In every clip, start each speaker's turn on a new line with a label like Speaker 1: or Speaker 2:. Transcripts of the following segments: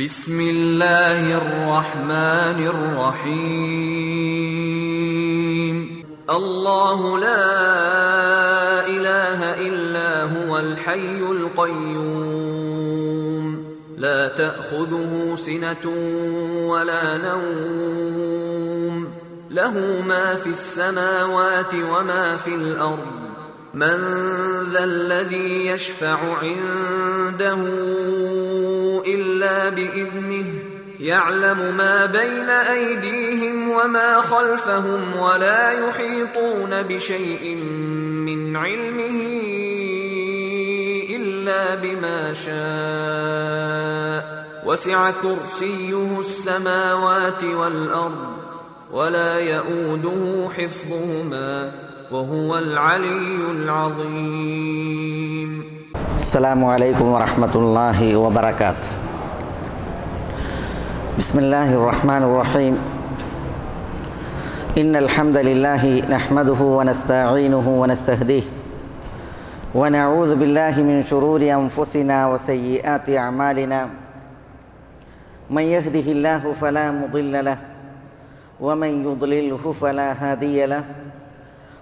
Speaker 1: بسم الله الرحمن الرحيم الله لا اله الا هو الحي القيوم لا تاخذه سنه ولا نوم له ما في السماوات وما في الارض من ذا الذي يشفع عنده الا باذنه يعلم ما بين ايديهم وما خلفهم ولا يحيطون بشيء من علمه الا بما شاء وسع كرسيه السماوات والارض ولا يئوده حفظهما وهو العلي العظيم السلام عليكم ورحمة الله وبركاته بسم الله الرحمن الرحيم إن الحمد لله نحمده ونستعينه ونستهديه ونعوذ بالله من شرور أنفسنا وسيئات أعمالنا من يهده الله فلا مضل له ومن يضلله فلا هادي له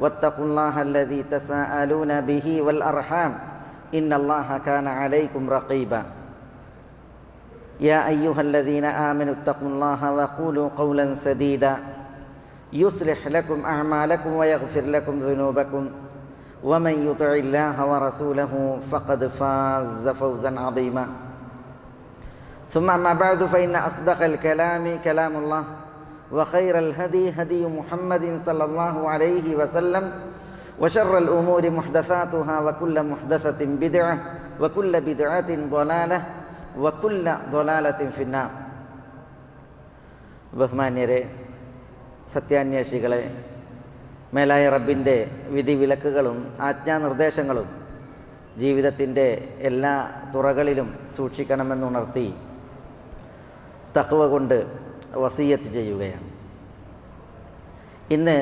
Speaker 1: واتقوا الله الذي تساءلون به والأرحام إن الله كان عليكم رقيبا يا أيها الذين آمنوا اتقوا الله وقولوا قولا سديدا يصلح لكم أعمالكم ويغفر لكم ذنوبكم ومن يطع الله ورسوله فقد فاز فوزا عظيما ثم ما بعد فإن أصدق الكلام كلام الله وخير الهدي هدي محمد صلى الله عليه وسلم وشر الأمور محدثاتها وكل محدثة بدعة وكل بدعة ضلالة وكل ضلالة في النار ബഹ്മാന്യരെ സത്യാന്വേഷികളെ മേലായ റബ്ബിൻ്റെ വിധിവിലക്കുകളും ആജ്ഞാനിർദ്ദേശങ്ങളും ജീവിതത്തിൻ്റെ എല്ലാ തുറകളിലും സൂക്ഷിക്കണമെന്നുണർത്തി തക്കവ കൊണ്ട് വസീയത്ത് ചെയ്യുകയാണ് ഇന്ന്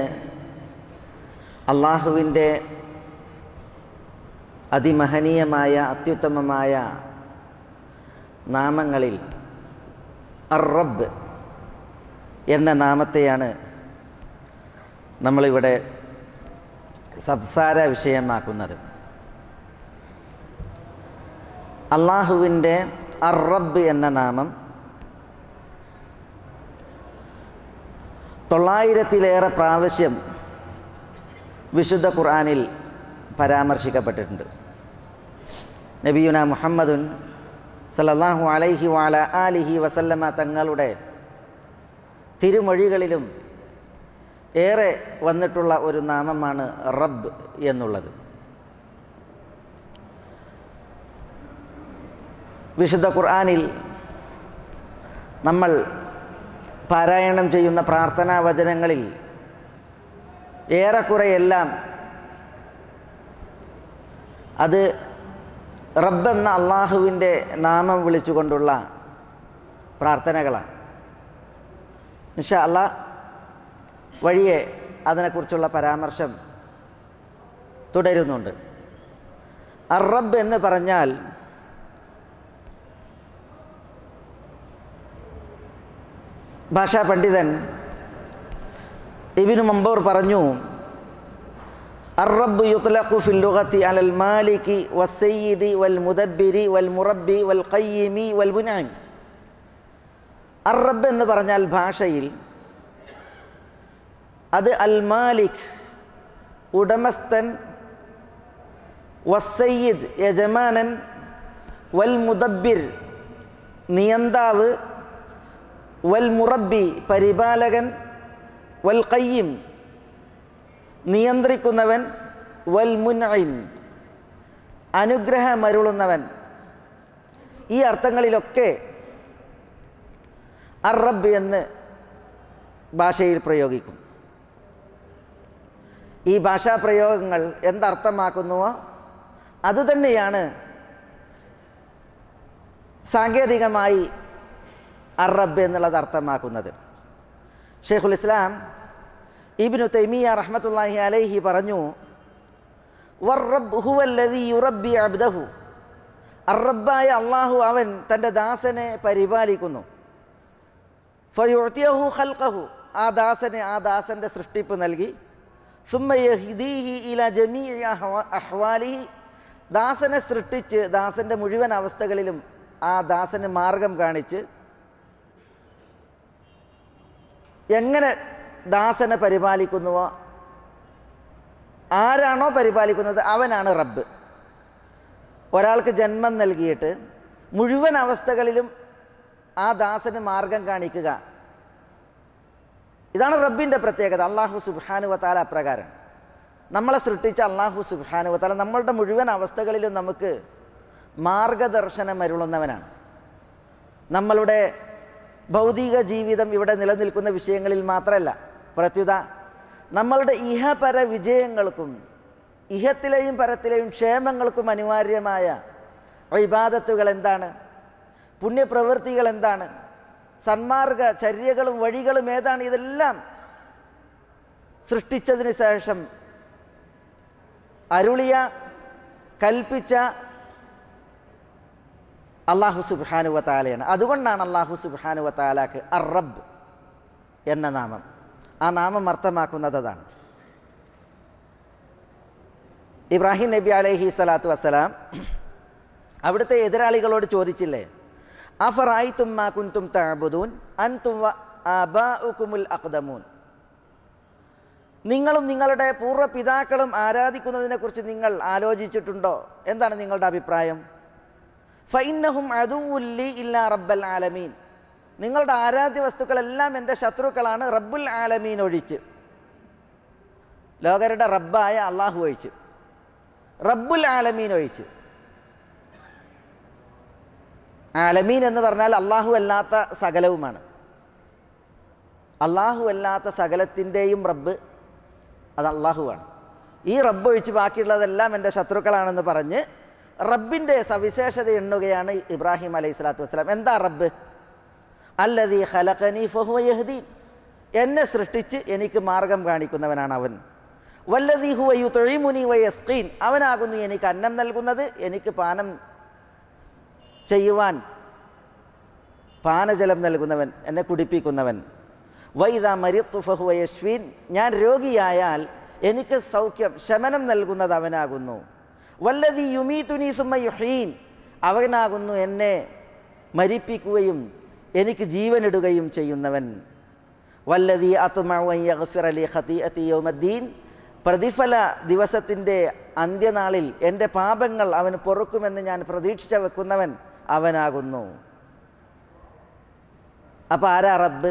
Speaker 1: അള്ളാഹുവിൻ്റെ അതിമഹനീയമായ അത്യുത്തമമായ നാമങ്ങളിൽ അറബ് എന്ന നാമത്തെയാണ് നമ്മളിവിടെ സംസാര വിഷയമാക്കുന്നത് അള്ളാഹുവിൻ്റെ അറബ് എന്ന നാമം തൊള്ളായിരത്തിലേറെ പ്രാവശ്യം വിശുദ്ധ ഖുർആാനിൽ പരാമർശിക്കപ്പെട്ടിട്ടുണ്ട് നബിയുന മുഹമ്മദുൻ സലല്ലാഹു അലൈഹി വാല അലിഹി വസല്ലമ തങ്ങളുടെ തിരുമൊഴികളിലും ഏറെ വന്നിട്ടുള്ള ഒരു നാമമാണ് റബ്ബ് എന്നുള്ളത് വിശുദ്ധ ഖുർആാനിൽ നമ്മൾ പാരായണം ചെയ്യുന്ന പ്രാർത്ഥനാ വചനങ്ങളിൽ ഏറെക്കുറെയെല്ലാം അത് റബ്ബെന്ന അള്ളാഹുവിൻ്റെ നാമം വിളിച്ചുകൊണ്ടുള്ള പ്രാർത്ഥനകളാണ് ഇൻഷാ അല്ല വഴിയെ അതിനെക്കുറിച്ചുള്ള പരാമർശം തുടരുന്നുണ്ട് അറബ് എന്ന് പറഞ്ഞാൽ ഭാഷാ പണ്ഡിതൻ ഇബിനു മമ്പൂർ പറഞ്ഞു അറബ് യുത്ലഖു ഫിൽ ലുഗത്തി അലൽ മാലികി വസ്സയ്യിദി വൽ മുദബ്ബിരി വൽ മുറബ്ബി വൽ ഖയ്യിമി വൽ ബുനായി അറബ് എന്ന് പറഞ്ഞാൽ ഭാഷയിൽ അത് അൽ മാലിക് ഉടമസ്ഥൻ വസ്സയ്യിദ് യജമാനൻ വൽ മുദബ്ബിർ നിയന്താവ് വൽ മുറബി പരിപാലകൻ വൽ കയ്യും നിയന്ത്രിക്കുന്നവൻ വൽ മുൻഐം അനുഗ്രഹമരുളുന്നവൻ ഈ അർത്ഥങ്ങളിലൊക്കെ അർ റബ്ബ് എന്ന് ഭാഷയിൽ പ്രയോഗിക്കും ഈ ഭാഷാ പ്രയോഗങ്ങൾ എന്തർത്ഥമാക്കുന്നുവോ അതുതന്നെയാണ് സാങ്കേതികമായി അറബ് എന്നുള്ളത് അർത്ഥമാക്കുന്നത് ഷെയ്ഖുൽ ഇസ്ലാം ഇബിനു തൈമിയ റഹ്മത്തുല്ലാഹി അലൈഹി പറഞ്ഞു അബ്ദഹു അള്ളാഹു അവൻ തൻ്റെ ദാസനെ പരിപാലിക്കുന്നു ഫയുഹു ഹൽക്കഹു ആ ദാസന് ആ ദാസൻ്റെ സൃഷ്ടിപ്പ് നൽകി അഹ്വാലിഹി ദാസനെ സൃഷ്ടിച്ച് ദാസൻ്റെ മുഴുവൻ അവസ്ഥകളിലും ആ ദാസന് മാർഗം കാണിച്ച് എങ്ങനെ ദാസനെ പരിപാലിക്കുന്നുവോ ആരാണോ പരിപാലിക്കുന്നത് അവനാണ് റബ്ബ് ഒരാൾക്ക് ജന്മം നൽകിയിട്ട് മുഴുവൻ അവസ്ഥകളിലും ആ ദാസന് മാർഗം കാണിക്കുക ഇതാണ് റബ്ബിൻ്റെ പ്രത്യേകത അള്ളാഹു സുബാനുവത്താല അപ്രകാരം നമ്മളെ സൃഷ്ടിച്ച അള്ളാഹു സുബാനുവത്താല നമ്മളുടെ മുഴുവൻ അവസ്ഥകളിലും നമുക്ക് മാർഗദർശനം അരുളുന്നവനാണ് നമ്മളുടെ ഭൗതിക ജീവിതം ഇവിടെ നിലനിൽക്കുന്ന വിഷയങ്ങളിൽ മാത്രമല്ല പ്രത്യുത നമ്മളുടെ ഇഹപര വിജയങ്ങൾക്കും ഇഹത്തിലെയും പരത്തിലെയും ക്ഷേമങ്ങൾക്കും അനിവാര്യമായ ഇബാദത്തുകൾ എന്താണ് പുണ്യപ്രവൃത്തികൾ എന്താണ് സന്മാർഗ ചര്യകളും വഴികളും ഏതാണ് ഇതെല്ലാം സൃഷ്ടിച്ചതിന് ശേഷം അരുളിയ കൽപ്പിച്ച അള്ളാഹു സുബ്ഹാനുവ താലയാണ് അതുകൊണ്ടാണ് അള്ളാഹു സുബ്ഹാനുവ താലാക്ക് അറബ് എന്ന നാമം ആ നാമം അർത്ഥമാക്കുന്നത് അതാണ് ഇബ്രാഹിം നബി അലൈഹി സ്വലാത്തു വസ്സലാം അവിടുത്തെ എതിരാളികളോട് ചോദിച്ചില്ലേ അഫറായി തുമ്മ കുൻതും താബുദൂൻ അൻ തുമുൽ അക്ദമൂൻ നിങ്ങളും നിങ്ങളുടെ പൂർവ്വപിതാക്കളും ആരാധിക്കുന്നതിനെക്കുറിച്ച് നിങ്ങൾ ആലോചിച്ചിട്ടുണ്ടോ എന്താണ് നിങ്ങളുടെ അഭിപ്രായം ഫൈനഹും അതുല്ലി ഇല്ല റബ്ബൽ ആലമീൻ നിങ്ങളുടെ ആരാധ്യ വസ്തുക്കളെല്ലാം എൻ്റെ ശത്രുക്കളാണ് റബ്ബുൽ ആലമീൻ ഒഴിച്ച് ലോകരുടെ റബ്ബായ അള്ളാഹു ഒഴിച്ച് റബ്ബുൽ ആലമീൻ ഒഴിച്ച് ആലമീൻ എന്ന് പറഞ്ഞാൽ അള്ളാഹു അല്ലാത്ത സകലവുമാണ് അള്ളാഹു അല്ലാത്ത സകലത്തിൻ്റെയും റബ്ബ് അത് അള്ളാഹുവാണ് ഈ റബ്ബ് ഒഴിച്ച് ബാക്കിയുള്ളതെല്ലാം എൻ്റെ ശത്രുക്കളാണെന്ന് പറഞ്ഞ് റബ്ബിൻ്റെ സവിശേഷത എണ്ണുകയാണ് ഇബ്രാഹിം അലൈഹി സ്വലാത്തു വസ്സലാം എന്താ റബ്ബ് അല്ലതി ഖലഖനി ഫഹു യഹ്ദീൻ എന്നെ സൃഷ്ടിച്ച് എനിക്ക് മാർഗം കാണിക്കുന്നവനാണ് അവൻ വല്ലതി ഹുവയു തൊഴിമുനി വയസ്കീൻ അവനാകുന്നു എനിക്ക് അന്നം നൽകുന്നത് എനിക്ക് പാനം ചെയ്യുവാൻ പാനജലം നൽകുന്നവൻ എന്നെ കുടിപ്പിക്കുന്നവൻ വൈദ മരിത്തു ഫഹു വയശ്വീൻ ഞാൻ രോഗിയായാൽ എനിക്ക് സൗഖ്യം ശമനം നൽകുന്നത് അവനാകുന്നു വല്ലതി യുമീ തുനി യുഹീൻ അവനാകുന്നു എന്നെ മരിപ്പിക്കുകയും എനിക്ക് ജീവനിടുകയും ചെയ്യുന്നവൻ വല്ലതി അത്തുമഅലി ഹത്തി അത്തി യോമദ്ദീൻ പ്രതിഫല ദിവസത്തിൻ്റെ അന്ത്യനാളിൽ എൻ്റെ പാപങ്ങൾ അവന് പൊറുക്കുമെന്ന് ഞാൻ പ്രതീക്ഷിച്ച വെക്കുന്നവൻ അവനാകുന്നു അപ്പോൾ ആരാ റബ്ബ്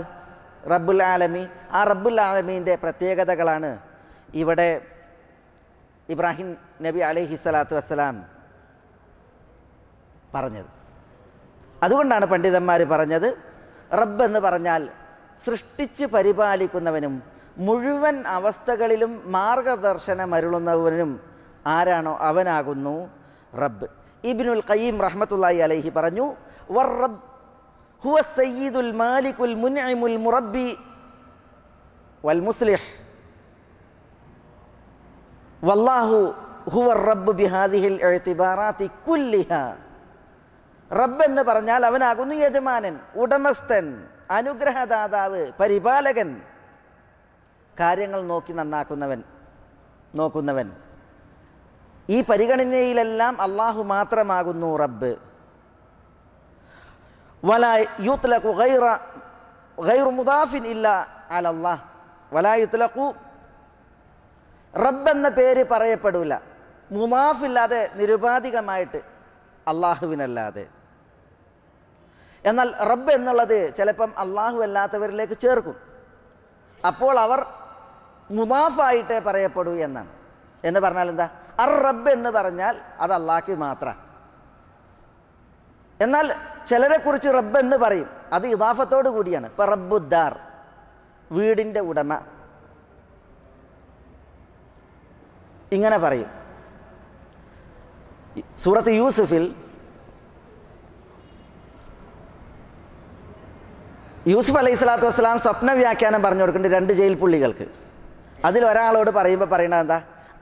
Speaker 1: റബ്ബുൽ ആലമീൻ ആ റബ്ബുൽ ആലമീൻ്റെ പ്രത്യേകതകളാണ് ഇവിടെ ഇബ്രാഹിം നബി അലൈഹി സ്വലാത്തു വസ്സലാം പറഞ്ഞത് അതുകൊണ്ടാണ് പണ്ഡിതന്മാർ പറഞ്ഞത് റബ്ബ് എന്ന് പറഞ്ഞാൽ സൃഷ്ടിച്ച് പരിപാലിക്കുന്നവനും മുഴുവൻ അവസ്ഥകളിലും മാർഗദർശനമരുളുന്നവനും ആരാണോ അവനാകുന്നു റബ്ബ് ഇബിനുൽ കയ്യീം റഹ്മത്തുള്ളാഹി അലൈഹി പറഞ്ഞു വർ റബ്ബ് ഹുവ സയ്യിദുൽ മാലിക്കുൽ മുൻ മുറബ്ബി വൽ മുസ്ലിഹ് വല്ലാഹു ഹുവർ റബ്ബ് ബിഹാദിഹിൽ എഴുത്തിബാറാത്തി കുല്ലിഹ റബ്ബ് എന്ന് പറഞ്ഞാൽ അവനാകുന്നു യജമാനൻ ഉടമസ്ഥൻ അനുഗ്രഹദാതാവ് പരിപാലകൻ കാര്യങ്ങൾ നോക്കി നന്നാക്കുന്നവൻ നോക്കുന്നവൻ ഈ പരിഗണനയിലെല്ലാം അള്ളാഹു മാത്രമാകുന്നു റബ്ബ് വല യൂത്ത്ലു ഗൈറ ഗൈർ മുദാഫിൻ ഇല്ല അലല്ലാഹ് വല യുത്ലഖു റബ്ബ് എന്ന പേര് പറയപ്പെടില്ല മുമാഫില്ലാതെ നിരുപാധികമായിട്ട് അള്ളാഹുവിനല്ലാതെ എന്നാൽ റബ്ബ് എന്നുള്ളത് ചിലപ്പം അള്ളാഹു അല്ലാത്തവരിലേക്ക് ചേർക്കും അപ്പോൾ അവർ മുമാഫായിട്ടേ പറയപ്പെടൂ എന്നാണ് എന്ന് പറഞ്ഞാൽ എന്താ അർ റബ്ബ് എന്ന് പറഞ്ഞാൽ അത് അള്ളാഹ്ക്ക് മാത്രം എന്നാൽ ചിലരെക്കുറിച്ച് റബ്ബ് എന്ന് പറയും അത് ഇതാഫത്തോടു കൂടിയാണ് ഇപ്പം റബ്ബുദ്ദാർ വീടിൻ്റെ ഉടമ ഇങ്ങനെ പറയും സൂറത്ത് യൂസഫിൽ യൂസുഫ് അലൈഹി സ്വലാത്തു വസ്സലാം സ്വപ്ന വ്യാഖ്യാനം പറഞ്ഞു കൊടുക്കുന്നുണ്ട് രണ്ട് ജയിൽ പുള്ളികൾക്ക് അതിൽ ഒരാളോട് പറയുമ്പോൾ പറയുന്നത് എന്താ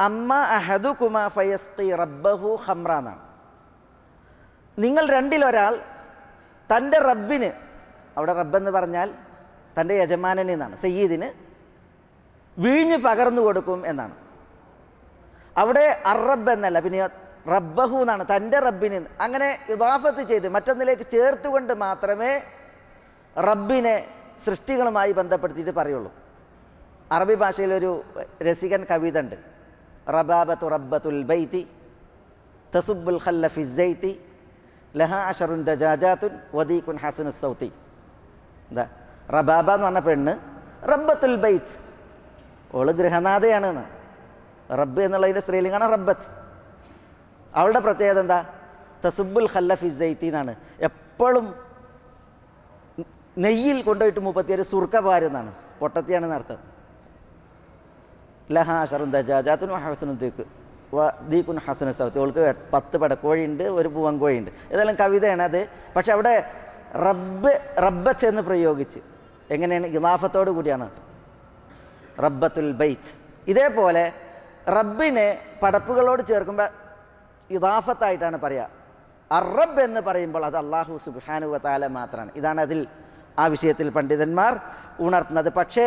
Speaker 1: അമ്മ അഹദു കുമാ ഫയസ്തി റബ്ബഹു ഹംറ എന്നാണ് നിങ്ങൾ രണ്ടിലൊരാൾ തൻ്റെ റബ്ബിന് അവിടെ റബ്ബെന്ന് പറഞ്ഞാൽ തൻ്റെ യജമാനന് എന്നാണ് സയ്യീദിന് വീഞ്ഞ് പകർന്നു കൊടുക്കും എന്നാണ് അവിടെ അറബ് എന്നല്ല പിന്നെ റബ്ബഹു എന്നാണ് തൻ്റെ റബ്ബിന് അങ്ങനെ ഇതാഫത്ത് ചെയ്ത് മറ്റൊന്നിലേക്ക് ചേർത്തുകൊണ്ട് മാത്രമേ റബ്ബിനെ സൃഷ്ടികളുമായി ബന്ധപ്പെടുത്തിയിട്ട് പറയുള്ളൂ അറബി ഭാഷയിലൊരു രസികൻ കവിത ഉണ്ട് റബാബത്തു റബ്ബത്തുൽ ബൈത്തി തസുബുൽ ഖല്ലഫിസൈത്തി ലഹ അഷറുൻ ദജാജാത്തുൻ വദീഖുൻ ഹസനു സൗത്തി എന്താ റബാബ എന്ന് പറഞ്ഞ പെണ്ണ് റബ്ബത്തുൽ ബൈത്ത് ഓള് ഗൃഹനാഥയാണ് റബ്ബ് എന്നുള്ളതിൻ്റെ സ്ത്രീലിംഗാണ് റബ്ബത്ത് അവളുടെ പ്രത്യേകത എന്താ തസുബുൽ ഖല്ലഫി ജയ്ത്തി എന്നാണ് എപ്പോഴും നെയ്യിൽ കൊണ്ടുപോയിട്ട് മുപ്പത്തിയേഴ് സുർക്ക പാരുന്നാണ് പൊട്ടത്തിയാണ് അർത്ഥം ലഹാ അഷറും ദജാജാത്തുനും ഹസനും ദീക്ക് ദീക്കുൻ ഹസന സൗത്ത് ഇവൾക്ക് പത്ത് പടക്കോഴിയുണ്ട് ഒരു പൂവങ്കോഴിയുണ്ട് ഏതായാലും കവിതയാണ് അത് പക്ഷെ അവിടെ റബ്ബ് റബ്ബത്ത് എന്ന് പ്രയോഗിച്ച് എങ്ങനെയാണ് ഇനാഫത്തോടു കൂടിയാണ് റബ്ബത്തുൽ ബൈത്ത് ഇതേപോലെ റബ്ബിനെ പടപ്പുകളോട് ചേർക്കുമ്പോൾ ഇതാഫത്തായിട്ടാണ് പറയുക അറബ് എന്ന് പറയുമ്പോൾ അത് അള്ളാഹു സുബാനുവത്താല മാത്രമാണ് ഇതാണ് അതിൽ ആ വിഷയത്തിൽ പണ്ഡിതന്മാർ ഉണർത്തുന്നത് പക്ഷേ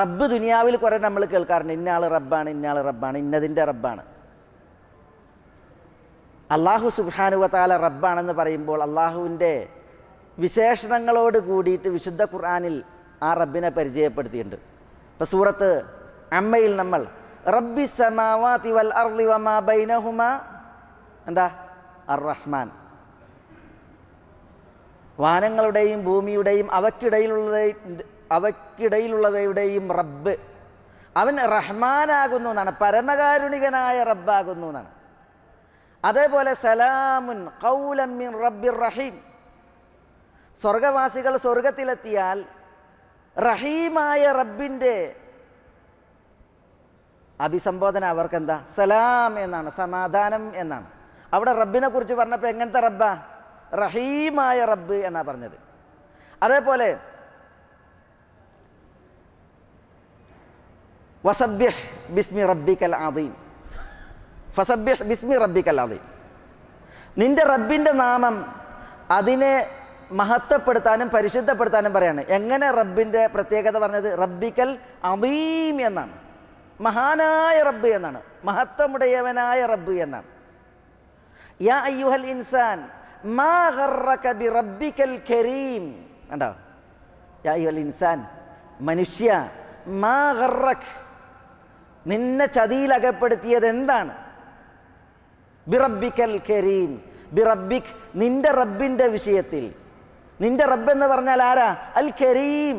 Speaker 1: റബ്ബ് ദുനിയാവിൽ കുറേ നമ്മൾ കേൾക്കാറുണ്ട് ഇന്നയാൾ റബ്ബാണ് ഇന്നയാൾ റബ്ബാണ് ഇന്നതിൻ്റെ റബ്ബാണ് അള്ളാഹു സുബാനുവത്താല റബ്ബാണെന്ന് പറയുമ്പോൾ അള്ളാഹുവിൻ്റെ വിശേഷണങ്ങളോട് കൂടിയിട്ട് വിശുദ്ധ ഖുർആാനിൽ ആ റബ്ബിനെ പരിചയപ്പെടുത്തിയിട്ടുണ്ട് ഇപ്പം സൂറത്ത് അമ്മയിൽ നമ്മൾ റബ്ബി സമാവാതി വൽ അർളി എന്താ അർ റഹ്മാൻ വാനങ്ങളുടെയും ഭൂമിയുടെയും അവയ്ക്കിടയിലുള്ള അവക്കിടയിലുള്ളവയുടെയും റബ്ബ് അവൻ റഹ്മാനാകുന്നു എന്നാണ് പരമകാരുണികനായ റബ്ബാകുന്നു എന്നാണ് അതേപോലെ സലാമുൻ കൗലമ്മിൻ റബ്ബിർ റഹീം സ്വർഗവാസികൾ സ്വർഗത്തിലെത്തിയാൽ റഹീമായ റബ്ബിൻ്റെ അഭിസംബോധന അവർക്കെന്താ സലാം എന്നാണ് സമാധാനം എന്നാണ് അവിടെ റബ്ബിനെ കുറിച്ച് പറഞ്ഞപ്പോൾ എങ്ങനത്തെ റബ്ബാ റഹീമായ റബ്ബ് എന്നാണ് പറഞ്ഞത് അതേപോലെ വസബ്യഹ് ബിസ്മി റബ്ബിക്കൽ ആദീം ഫസബ്യഹ് ബിസ്മി റബ്ബിക്കൽ ആദീം നിന്റെ റബ്ബിൻ്റെ നാമം അതിനെ മഹത്വപ്പെടുത്താനും പരിശുദ്ധപ്പെടുത്താനും പറയാണ് എങ്ങനെ റബ്ബിൻ്റെ പ്രത്യേകത പറഞ്ഞത് റബ്ബിക്കൽ അമീം എന്നാണ് മഹാനായ റബ്ബ് എന്നാണ് മഹത്വമുടയവനായ റബ്ബ് എന്നാണ് യാ അയ്യുഹൽ ഇൻസാൻ മാ ബി റബ്ബിക്കൽ കരീം കണ്ടോ യാ അയ്യുഹൽ ഇൻസാൻ മനുഷ്യ മാ ഗർറക് നിന്നെ എന്താണ് ബിറബിക്കൽ കരീം ബിറബിക് നിന്റെ റബ്ബിന്റെ വിഷയത്തിൽ നിന്റെ റബ്ബ് എന്ന് പറഞ്ഞാൽ ആരാ അൽ കരീം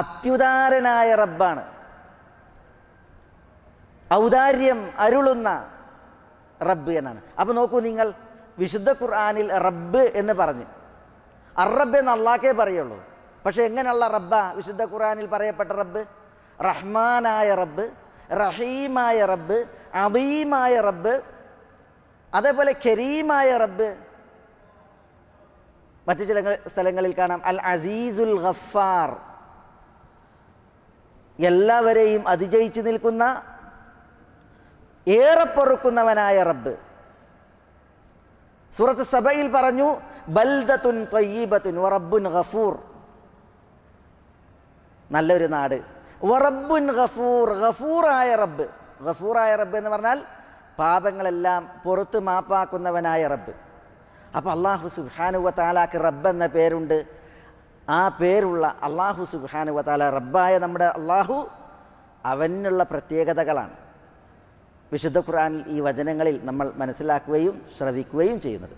Speaker 1: അത്യുദാരനായ റബ്ബാണ് ഔദാര്യം അരുളുന്ന റബ്ബ് എന്നാണ് അപ്പോൾ നോക്കൂ നിങ്ങൾ വിശുദ്ധ ഖുർആാനിൽ റബ്ബ് എന്ന് പറഞ്ഞ് അറബ് എന്ന് അള്ളാക്കേ പറയുള്ളൂ പക്ഷേ എങ്ങനെയുള്ള റബ്ബാ വിശുദ്ധ ഖുർആാനിൽ പറയപ്പെട്ട റബ്ബ് റഹ്മാനായ റബ്ബ് റഹീമായ റബ്ബ് അദീമായ റബ്ബ് അതേപോലെ കരീമായ റബ്ബ് മറ്റു ചില സ്ഥലങ്ങളിൽ കാണാം അൽ അസീസുൽ ഗഫാർ എല്ലാവരെയും അതിജയിച്ചു നിൽക്കുന്ന ഏറെ പൊറുക്കുന്നവനായ റബ്ബ് സൂറത്ത് സഭയിൽ പറഞ്ഞു ബൽദത്തുൻ തൊയ്യീബത്തുൻ വറബുൻ ഗഫൂർ നല്ലൊരു നാട് വറബുൻ ഗഫൂർ ഗഫൂറായ റബ്ബ് ഗഫൂറായ റബ്ബ് എന്ന് പറഞ്ഞാൽ പാപങ്ങളെല്ലാം പുറത്ത് മാപ്പാക്കുന്നവനായ റബ്ബ് അപ്പോൾ അള്ളാഹു സുബാനുവ താലാക്ക് റബ്ബ് എന്ന പേരുണ്ട് ആ പേരുള്ള അള്ളാഹു സുബാനുവ താല റബ്ബായ നമ്മുടെ അള്ളാഹു അവനുള്ള പ്രത്യേകതകളാണ് വിശുദ്ധ ഖുറാനിൽ ഈ വചനങ്ങളിൽ നമ്മൾ മനസ്സിലാക്കുകയും ശ്രവിക്കുകയും ചെയ്യുന്നത്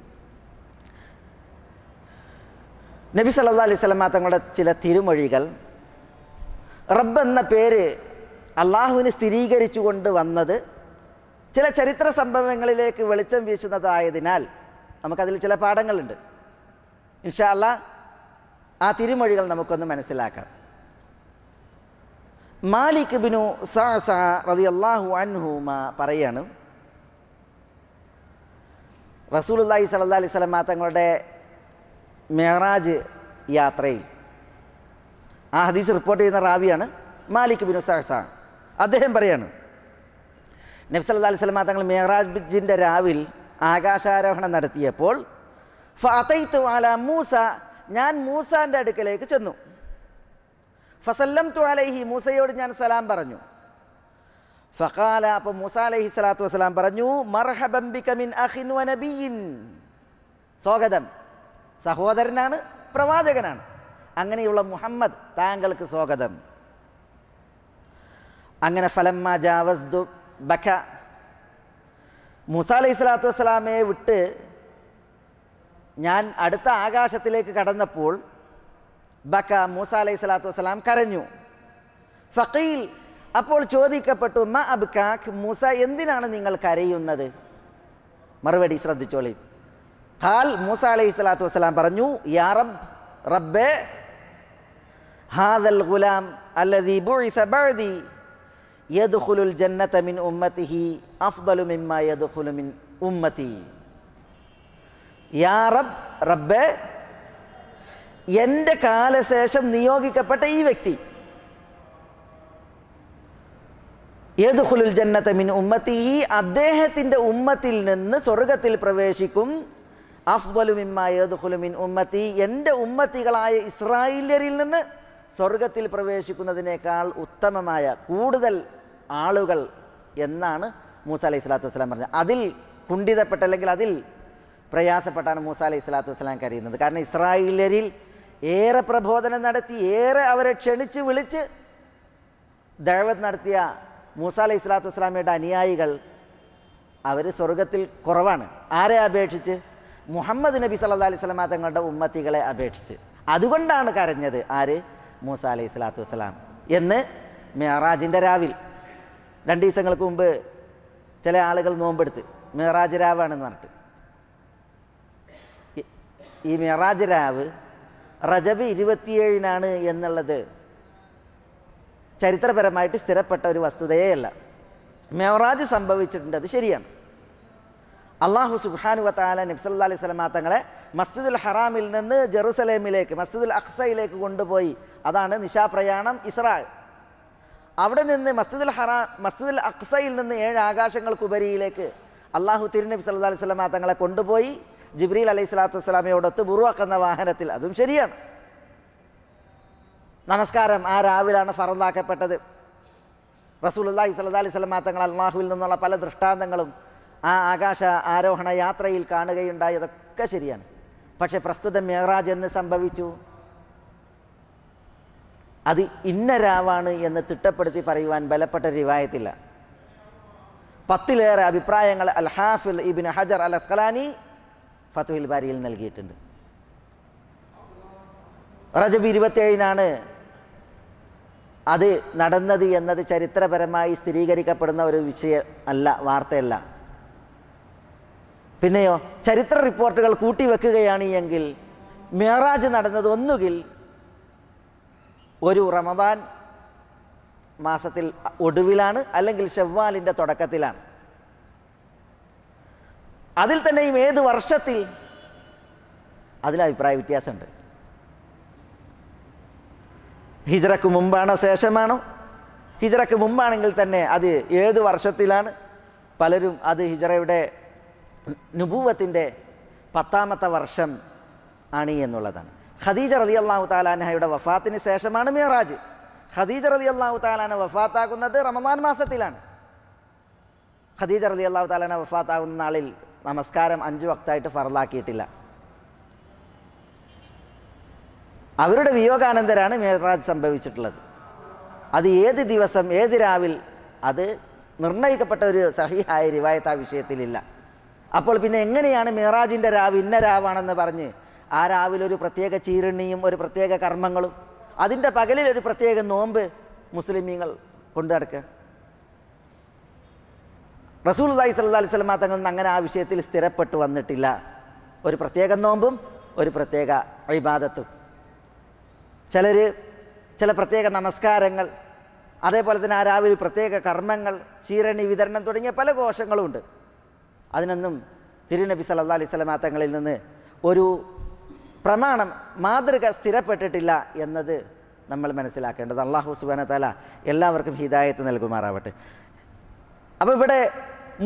Speaker 1: നബി സല്ലാ അലൈഹി തങ്ങളുടെ ചില തിരുമൊഴികൾ റബ്ബ് എന്ന പേര് അള്ളാഹുവിന് സ്ഥിരീകരിച്ചു കൊണ്ട് വന്നത് ചില ചരിത്ര സംഭവങ്ങളിലേക്ക് വെളിച്ചം വീശുന്നതായതിനാൽ നമുക്കതിൽ ചില പാഠങ്ങളുണ്ട് ഇൻഷാല്ല ആ തിരുമൊഴികൾ നമുക്കൊന്ന് മനസ്സിലാക്കാം മാലിക് ബിനു സാസ അള്ളാഹു അൻഹുമ പറയാണ് റസൂലുല്ലാഹി സല്ലാ അലൈഹി സ്വലമ തങ്ങളുടെ മെഹറാജ് യാത്രയിൽ ആ ഹദീസ് റിപ്പോർട്ട് ചെയ്യുന്ന റാവിയാണ് മാലിക് ബിനു സഹസ അദ്ദേഹം പറയാണ് നബ്സ് അല്ലാ അലൈഹി സ്വലമ തങ്ങൾ മെഹറാജിൻ്റെ രാവിൽ ആകാശാരോഹണം നടത്തിയപ്പോൾ ഫതൈത്തു വാല മൂസ ഞാൻ മൂസാൻ്റെ അടുക്കലേക്ക് ചെന്നു ഫസല്ലം തു അലൈഹി മൂസയോട് ഞാൻ സലാം പറഞ്ഞു ഫഖാല അപ്പോൾ മൂസ അലൈഹി സ്വലാത്തു വസ്സലാം പറഞ്ഞു മർഹബംബിക്കമിൻ അഹിൻ വനബിയിൻ സ്വാഗതം സഹോദരനാണ് പ്രവാചകനാണ് അങ്ങനെയുള്ള മുഹമ്മദ് താങ്കൾക്ക് സ്വാഗതം അങ്ങനെ ഫലമ്മ ജാവസ്ദു ബഖ മൂസ അലൈഹി സ്വലാത്തു വസ്സലാമയെ വിട്ട് ഞാൻ അടുത്ത ആകാശത്തിലേക്ക് കടന്നപ്പോൾ ബക്ക മൂസ അലൈഹി സ്വലാത്തു വസ്സലാം കരഞ്ഞു ഫക്കീൽ അപ്പോൾ ചോദിക്കപ്പെട്ടു മ അബ്കാഖ് മൂസ എന്തിനാണ് നിങ്ങൾ കരയുന്നത് മറുപടി ശ്രദ്ധിച്ചോളി ഖാൽ മൂസ അലൈഹി സ്വലാത്തു വസ്സലാം പറഞ്ഞു യാ റബ് റബ്ബേ ഹാദൽ ഗുലാം അല്ലദീ ബുഇസ ബഅദി യദ്ഖുലുൽ ജന്നത മിൻ ഉമ്മതിഹി അഫ്ദലു മിമ്മാ യദ്ഖുലു മിൻ ഉമ്മത്തി യാ റബ് റബ്ബേ എൻ്റെ കാലശേഷം നിയോഗിക്കപ്പെട്ട ഈ വ്യക്തി ഏത് ഹുലുൽ ജന്നത്തെ മിൻ ഉമ്മത്തി ഈ അദ്ദേഹത്തിൻ്റെ ഉമ്മത്തിൽ നിന്ന് സ്വർഗത്തിൽ പ്രവേശിക്കും അഫ്ബലുമിമ്മ ഏത് ഹുലുമിൻ ഉമ്മത്തി എൻ്റെ ഉമ്മത്തികളായ ഇസ്രായേലിയരിൽ നിന്ന് സ്വർഗത്തിൽ പ്രവേശിക്കുന്നതിനേക്കാൾ ഉത്തമമായ കൂടുതൽ ആളുകൾ എന്നാണ് മൂസ അലൈഹി സ്വലാത്തു വസ്സലാം പറഞ്ഞത് അതിൽ കുണ്ഠിതപ്പെട്ടല്ലെങ്കിൽ അതിൽ പ്രയാസപ്പെട്ടാണ് മൂസ അലൈഹി സ്വലാത്തു വസ്സലാം കരയുന്നത് കാരണം ഇസ്രായേലരിൽ ഏറെ പ്രബോധനം നടത്തി ഏറെ അവരെ ക്ഷണിച്ച് വിളിച്ച് ദഴവത് നടത്തിയ മൂസ അലൈഹി സ്വലാത്തു വസ്സലാമയുടെ അനുയായികൾ അവർ സ്വർഗത്തിൽ കുറവാണ് ആരെ അപേക്ഷിച്ച് മുഹമ്മദ് നബി സല്ലാ അലൈഹി സ്വലാ തങ്ങളുടെ ഉമ്മത്തികളെ അപേക്ഷിച്ച് അതുകൊണ്ടാണ് കരഞ്ഞത് ആര് മൂസ അലൈഹി സ്വലാത്തു വസ്സലാം എന്ന് മെഹറാജിൻ്റെ രാവിൽ രണ്ട് ദിവസങ്ങൾക്ക് മുമ്പ് ചില ആളുകൾ നോമ്പെടുത്ത് മെഹറാജ് രാവാണെന്ന് പറഞ്ഞിട്ട് ഈ മെഹറാജ് രാവ് റജബ് ഇരുപത്തിയേഴിനാണ് എന്നുള്ളത് ചരിത്രപരമായിട്ട് സ്ഥിരപ്പെട്ട ഒരു അല്ല മെഹറാജ് സംഭവിച്ചിട്ടുണ്ട് അത് ശരിയാണ് അള്ളാഹു സുബാനു വത്താല നബ്സല്ലാ അലൈഹി സ്വലമാ തങ്ങളെ മസ്ജിദുൽ ഹറാമിൽ നിന്ന് ജെറുസലേമിലേക്ക് മസ്ജിദുൽ അഖ്സയിലേക്ക് കൊണ്ടുപോയി അതാണ് നിശാപ്രയാണം ഇസ്രാ അവിടെ നിന്ന് മസ്ജിദുൽ ഹറാ മസ്ജിദുൽ അഖ്സയിൽ നിന്ന് ഏഴ് ആകാശങ്ങൾക്കുപരിയിലേക്ക് അള്ളാഹു തിരുനബി സല്ലാ അലൈഹി സ്വലമാ തങ്ങളെ കൊണ്ടുപോയി ജിബ്രീൽ അലൈഹി സ്വലാത്തു വസ്സലാമയോടൊത്ത് ബുറുവാക്കുന്ന എന്ന വാഹനത്തിൽ അതും ശരിയാണ് നമസ്കാരം ആ രാവിലാണ് ഫറന്താക്കപ്പെട്ടത് റസൂലുല്ലാഹി സല്ലാ അലൈഹി സ്വലമാ തങ്ങൾ അള്ളാഹുവിൽ നിന്നുള്ള പല ദൃഷ്ടാന്തങ്ങളും ആ ആകാശ ആരോഹണ യാത്രയിൽ കാണുകയുണ്ടായതൊക്കെ അതൊക്കെ ശരിയാണ് പക്ഷേ പ്രസ്തുത മേറാജ് എന്ന് സംഭവിച്ചു അത് ഇന്ന രാവാണ് എന്ന് തിട്ടപ്പെടുത്തി പറയുവാൻ ബലപ്പെട്ട റിവായത്തില്ല പത്തിലേറെ അഭിപ്രായങ്ങൾ അൽ ഹാഫിൽ ഇബിൻ ഹജർ അൽ അസ്കലാനി ഫത്തുഹിൽ ബാരിയിൽ നൽകിയിട്ടുണ്ട് റജബ് ഇരുപത്തിയേഴിനാണ് അത് നടന്നത് എന്നത് ചരിത്രപരമായി സ്ഥിരീകരിക്കപ്പെടുന്ന ഒരു വിഷയം അല്ല വാർത്തയല്ല പിന്നെയോ ചരിത്ര റിപ്പോർട്ടുകൾ കൂട്ടിവെക്കുകയാണ് എങ്കിൽ മേറാജ് നടന്നത് ഒന്നുകിൽ ഒരു റമദാൻ മാസത്തിൽ ഒടുവിലാണ് അല്ലെങ്കിൽ ഷെവ്വാലിൻ്റെ തുടക്കത്തിലാണ് അതിൽ തന്നെയും ഏത് വർഷത്തിൽ അതിൽ അഭിപ്രായ വ്യത്യാസമുണ്ട് ഹിജറക്ക് മുമ്പാണോ ശേഷമാണോ ഹിജറക്ക് മുമ്പാണെങ്കിൽ തന്നെ അത് ഏത് വർഷത്തിലാണ് പലരും അത് ഹിജറയുടെ നുപൂവത്തിൻ്റെ പത്താമത്തെ വർഷം ആണ് എന്നുള്ളതാണ് ഖദീജ റതി അള്ളാഹു താലാനഹയുടെ വഫാത്തിന് ശേഷമാണ് മിയറാജ് ഖദീജ റതി അള്ളാഹു താലാന വഫാത്താകുന്നത് റമദാൻ മാസത്തിലാണ് ഖദീജ റതി അള്ളാഹു താലാന വഫാത്താകുന്ന നാളിൽ നമസ്കാരം അഞ്ച് വക്തായിട്ട് ഫറലാക്കിയിട്ടില്ല അവരുടെ വിയോഗാനന്തരാണ് മേറാജ് സംഭവിച്ചിട്ടുള്ളത് അത് ഏത് ദിവസം ഏത് രാവിൽ അത് നിർണ്ണയിക്കപ്പെട്ട ഒരു സഹിഹായ റിവായത്ത് ആ വിഷയത്തിലില്ല അപ്പോൾ പിന്നെ എങ്ങനെയാണ് മേറാജിൻ്റെ രാവ് ഇന്ന രാവാണെന്ന് പറഞ്ഞ് ആ രാവിലൊരു പ്രത്യേക ചീരണിയും ഒരു പ്രത്യേക കർമ്മങ്ങളും അതിൻ്റെ പകലിൽ ഒരു പ്രത്യേക നോമ്പ് മുസ്ലിമീങ്ങൾ കൊണ്ടു നടക്കുക റസൂൽ അള്ളഹി സല്ലാ അലൈഹി സ്വലമ തങ്ങളിൽ നിന്ന് അങ്ങനെ ആ വിഷയത്തിൽ സ്ഥിരപ്പെട്ടു വന്നിട്ടില്ല ഒരു പ്രത്യേക നോമ്പും ഒരു പ്രത്യേക അഭിബാദത്തും ചിലർ ചില പ്രത്യേക നമസ്കാരങ്ങൾ അതേപോലെ തന്നെ ആ രാവിലെ പ്രത്യേക കർമ്മങ്ങൾ ചീരണി വിതരണം തുടങ്ങിയ പല ഉണ്ട് അതിനൊന്നും തിരുനബി സല്ലാ അലൈഹി സ്വലമ തങ്ങളിൽ നിന്ന് ഒരു പ്രമാണം മാതൃക സ്ഥിരപ്പെട്ടിട്ടില്ല എന്നത് നമ്മൾ മനസ്സിലാക്കേണ്ടത് അള്ളാഹു സുബാന താല എല്ലാവർക്കും ഹിദായത്ത് നൽകുമാറാവട്ടെ അപ്പോൾ ഇവിടെ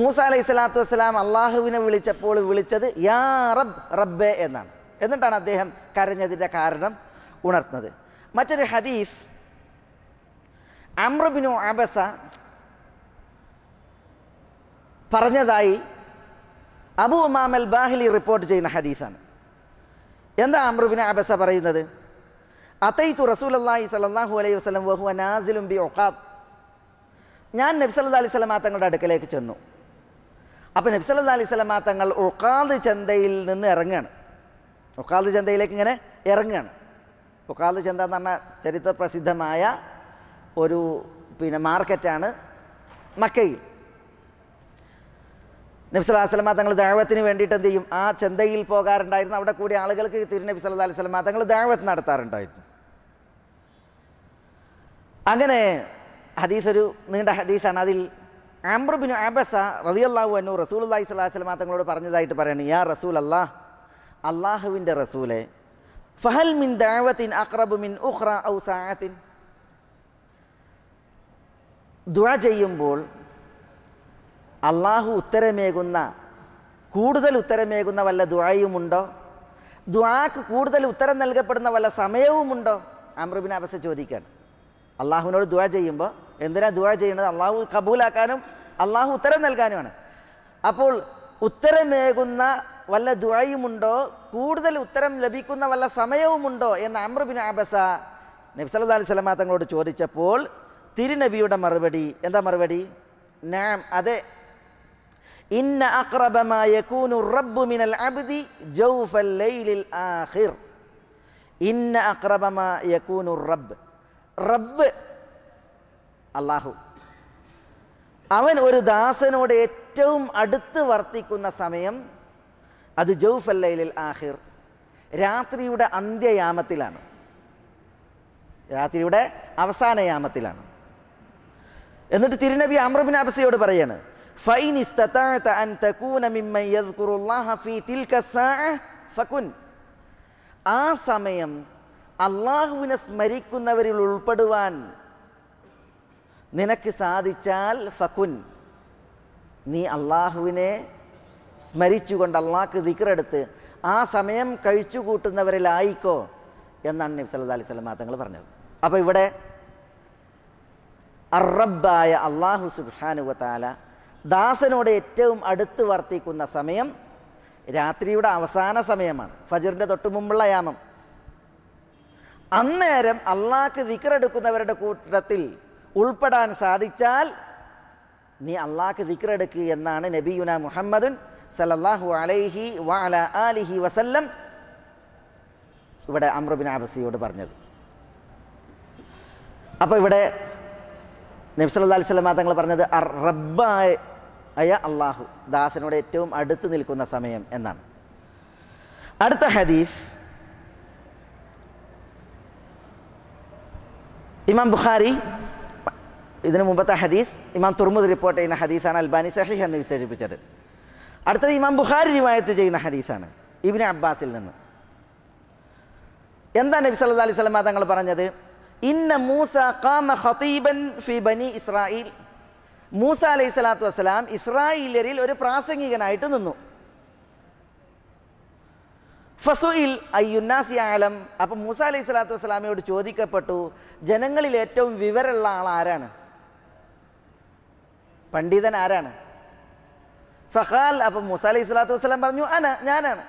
Speaker 1: മൂസ അലൈഹി സ്വലാത്തു വസ്സലാം അള്ളാഹുവിനെ വിളിച്ചപ്പോൾ വിളിച്ചത് യാ റബ് റബ്ബെ എന്നാണ് എന്നിട്ടാണ് അദ്ദേഹം കരഞ്ഞതിൻ്റെ കാരണം ഉണർത്തുന്നത് മറ്റൊരു ഹദീസ് അമ്രബിനു അബസ പറഞ്ഞതായി അബു ഉമാമൽ ബാഹിലി റിപ്പോർട്ട് ചെയ്യുന്ന ഹദീസാണ് എന്താ അമ്രുബിന് അബസ പറയുന്നത് അതൈത്തു റസൂൽ അള്ളാഹി സലാഹു അലൈഹി വസ്ലം വഹു നാസിലും ബി ഒക്കാത്ത് ഞാൻ നബ്സല്ലാ അലൈഹി സ്വലമാ തങ്ങളുടെ അടുക്കലേക്ക് ചെന്നു നബ്സ് അല്ലാ അലൈഹി സ്വലമാ തങ്ങൾ ഒക്കാദ് ചന്തയിൽ നിന്ന് ഇറങ്ങുകയാണ് ഒക്കാദ് ചന്തയിലേക്ക് ഇങ്ങനെ ഇറങ്ങുകയാണ് ഒക്കാദ് ചന്ത എന്ന് പറഞ്ഞാൽ ചരിത്ര പ്രസിദ്ധമായ ഒരു പിന്നെ മാർക്കറ്റാണ് മക്കയിൽ അല്ലാ സ്വലമാ തങ്ങൾ ദാഴത്തിന് വേണ്ടിയിട്ട് എന്ത് ചെയ്യും ആ ചന്തയിൽ പോകാറുണ്ടായിരുന്നു അവിടെ കൂടി ആളുകൾക്ക് തിരുനബി സല്ലാ അലൈഹി സ്വലമാ തങ്ങൾ ദാഴത്ത് നടത്താറുണ്ടായിരുന്നു അങ്ങനെ ഹദീസ് ഒരു നീണ്ട ഹദീസാണ് അതിൽ ആംബ്രബിനു ആബസ റതിയല്ലാഹു അനു റസൂൽ അള്ളാഹി സ്വലാസ്ലമ തങ്ങളോട് പറഞ്ഞതായിട്ട് പറയണം യാ റസൂൽ അല്ലാഹ് അള്ളാഹുവിൻ്റെ റസൂലെ ഫഹൽ മിൻ ദാവത്തിൻ അക്രബ് മിൻ ഉഖ്ര ഔ സാഅത്തിൻ ദുആ ചെയ്യുമ്പോൾ അള്ളാഹു ഉത്തരമേകുന്ന കൂടുതൽ ഉത്തരമേകുന്ന വല്ല ദുആയുമുണ്ടോ ദുആക്ക് കൂടുതൽ ഉത്തരം നൽകപ്പെടുന്ന വല്ല സമയവുമുണ്ടോ അമ്രബിൻ അബസ ചോദിക്കുകയാണ് അള്ളാഹുവിനോട് ദുആ ചെയ്യുമ്പോൾ എന്തിനാ ദുവാ ചെയ്യേണ്ടത് അള്ളാഹു കബൂലാക്കാനും അള്ളാഹു ഉത്തരം നൽകാനുമാണ് അപ്പോൾ ഉത്തരമേകുന്ന വല്ല ദുവായുമുണ്ടോ കൂടുതൽ ഉത്തരം ലഭിക്കുന്ന വല്ല സമയവുമുണ്ടോ എന്ന് അമ്രുബിൻ അബസ നബ്സല്ലാ അലൈഹി സ്വലമ തങ്ങളോട് ചോദിച്ചപ്പോൾ തിരുനബിയുടെ മറുപടി എന്താ മറുപടി നാം അതെ ഇന്ന അക്രബമായ റബ്ബു മിനൽ അബ്ദി ജൗഫൽ ലൈലിൽ ഇന്ന റബ്ബ് അള്ളാഹു അവൻ ഒരു ദാസനോട് ഏറ്റവും അടുത്ത് വർത്തിക്കുന്ന സമയം അത് ജൗഫല്ലയിൽ ആഹിർ രാത്രിയുടെ അന്ത്യയാമത്തിലാണ് രാത്രിയുടെ അവസാനയാമത്തിലാണ് എന്നിട്ട് തിരുനബി അമ്രബിൻ അബ്സയോട് പറയാണ് ആ സമയം അള്ളാഹുവിനെ സ്മരിക്കുന്നവരിൽ ഉൾപ്പെടുവാൻ നിനക്ക് സാധിച്ചാൽ ഫകുൻ നീ അള്ളാഹുവിനെ സ്മരിച്ചുകൊണ്ട് അള്ളാഹ്ക്ക് ദിക്കറെടുത്ത് ആ സമയം കഴിച്ചു കൂട്ടുന്നവരിലായിക്കോ എന്നാണ് നബി സല്ലാ അലൈഹി സ്വലം തങ്ങൾ പറഞ്ഞത് അപ്പോൾ ഇവിടെ അറബായ അള്ളാഹു സുബാനുവത്താല ദാസനോട് ഏറ്റവും അടുത്ത് വർത്തിക്കുന്ന സമയം രാത്രിയുടെ അവസാന സമയമാണ് ഫജറിൻ്റെ തൊട്ട് മുമ്പുള്ള യാമം അന്നേരം അള്ളാഹ്ക്ക് ദിക്കറെടുക്കുന്നവരുടെ കൂട്ടത്തിൽ ഉൾപ്പെടാൻ സാധിച്ചാൽ നീ അള്ളാഹ്ക്ക് ദിക്റെടുക്കുക എന്നാണ് നബിയുന മുഹമ്മദുൻ സലല്ലാഹു അലൈഹി വാല ആലിഹി വസല്ലം ഇവിടെ അമ്രുബിൻ ആബസിയോട് പറഞ്ഞത് അപ്പോൾ ഇവിടെ നബി സല്ലാ അലിസ്ലാം തങ്ങൾ പറഞ്ഞത് റബ്ബായ അയ അള്ളാഹു ദാസനോട് ഏറ്റവും അടുത്ത് നിൽക്കുന്ന സമയം എന്നാണ് അടുത്ത ഹദീസ് ഇമാം ബുഖാരി ഇതിനു മുമ്പത്തെ ഹദീസ് ഇമാം തുർമുദ് റിപ്പോർട്ട് ചെയ്യുന്ന ഹദീസാണ് അൽബാനി സഹീഹ് എന്ന് വിശേഷിപ്പിച്ചത് അടുത്തത് ഇമാം ബുഹാരി റിവായത്ത് ചെയ്യുന്ന ഹദീസാണ് ഇബിന് അബ്ബാസിൽ നിന്ന് എന്താ നബി സല്ലാ അലൈഹി സ്വലമ തങ്ങൾ പറഞ്ഞത് ഇന്ന മൂസ കാമ ഖതീബൻ ഫി ബനി ഇസ്രായേൽ മൂസ അലൈഹി സ്വലാത്തു വസ്സലാം ഇസ്രായേലരിൽ ഒരു പ്രാസംഗികനായിട്ട് നിന്നു ഫസുയിൽ അയ്യുന്നാസി ആലം അപ്പം മൂസ അലൈഹി സ്വലാത്തു വസ്സലാമയോട് ചോദിക്കപ്പെട്ടു ജനങ്ങളിൽ ഏറ്റവും വിവരമുള്ള ആൾ ആരാണ് പണ്ഡിതൻ ആരാണ് ഫഹാൽ അപ്പം മുസാലി അലൈഹി സ്വലാത്തു വസ്സലാം പറഞ്ഞു അന ഞാനാണ്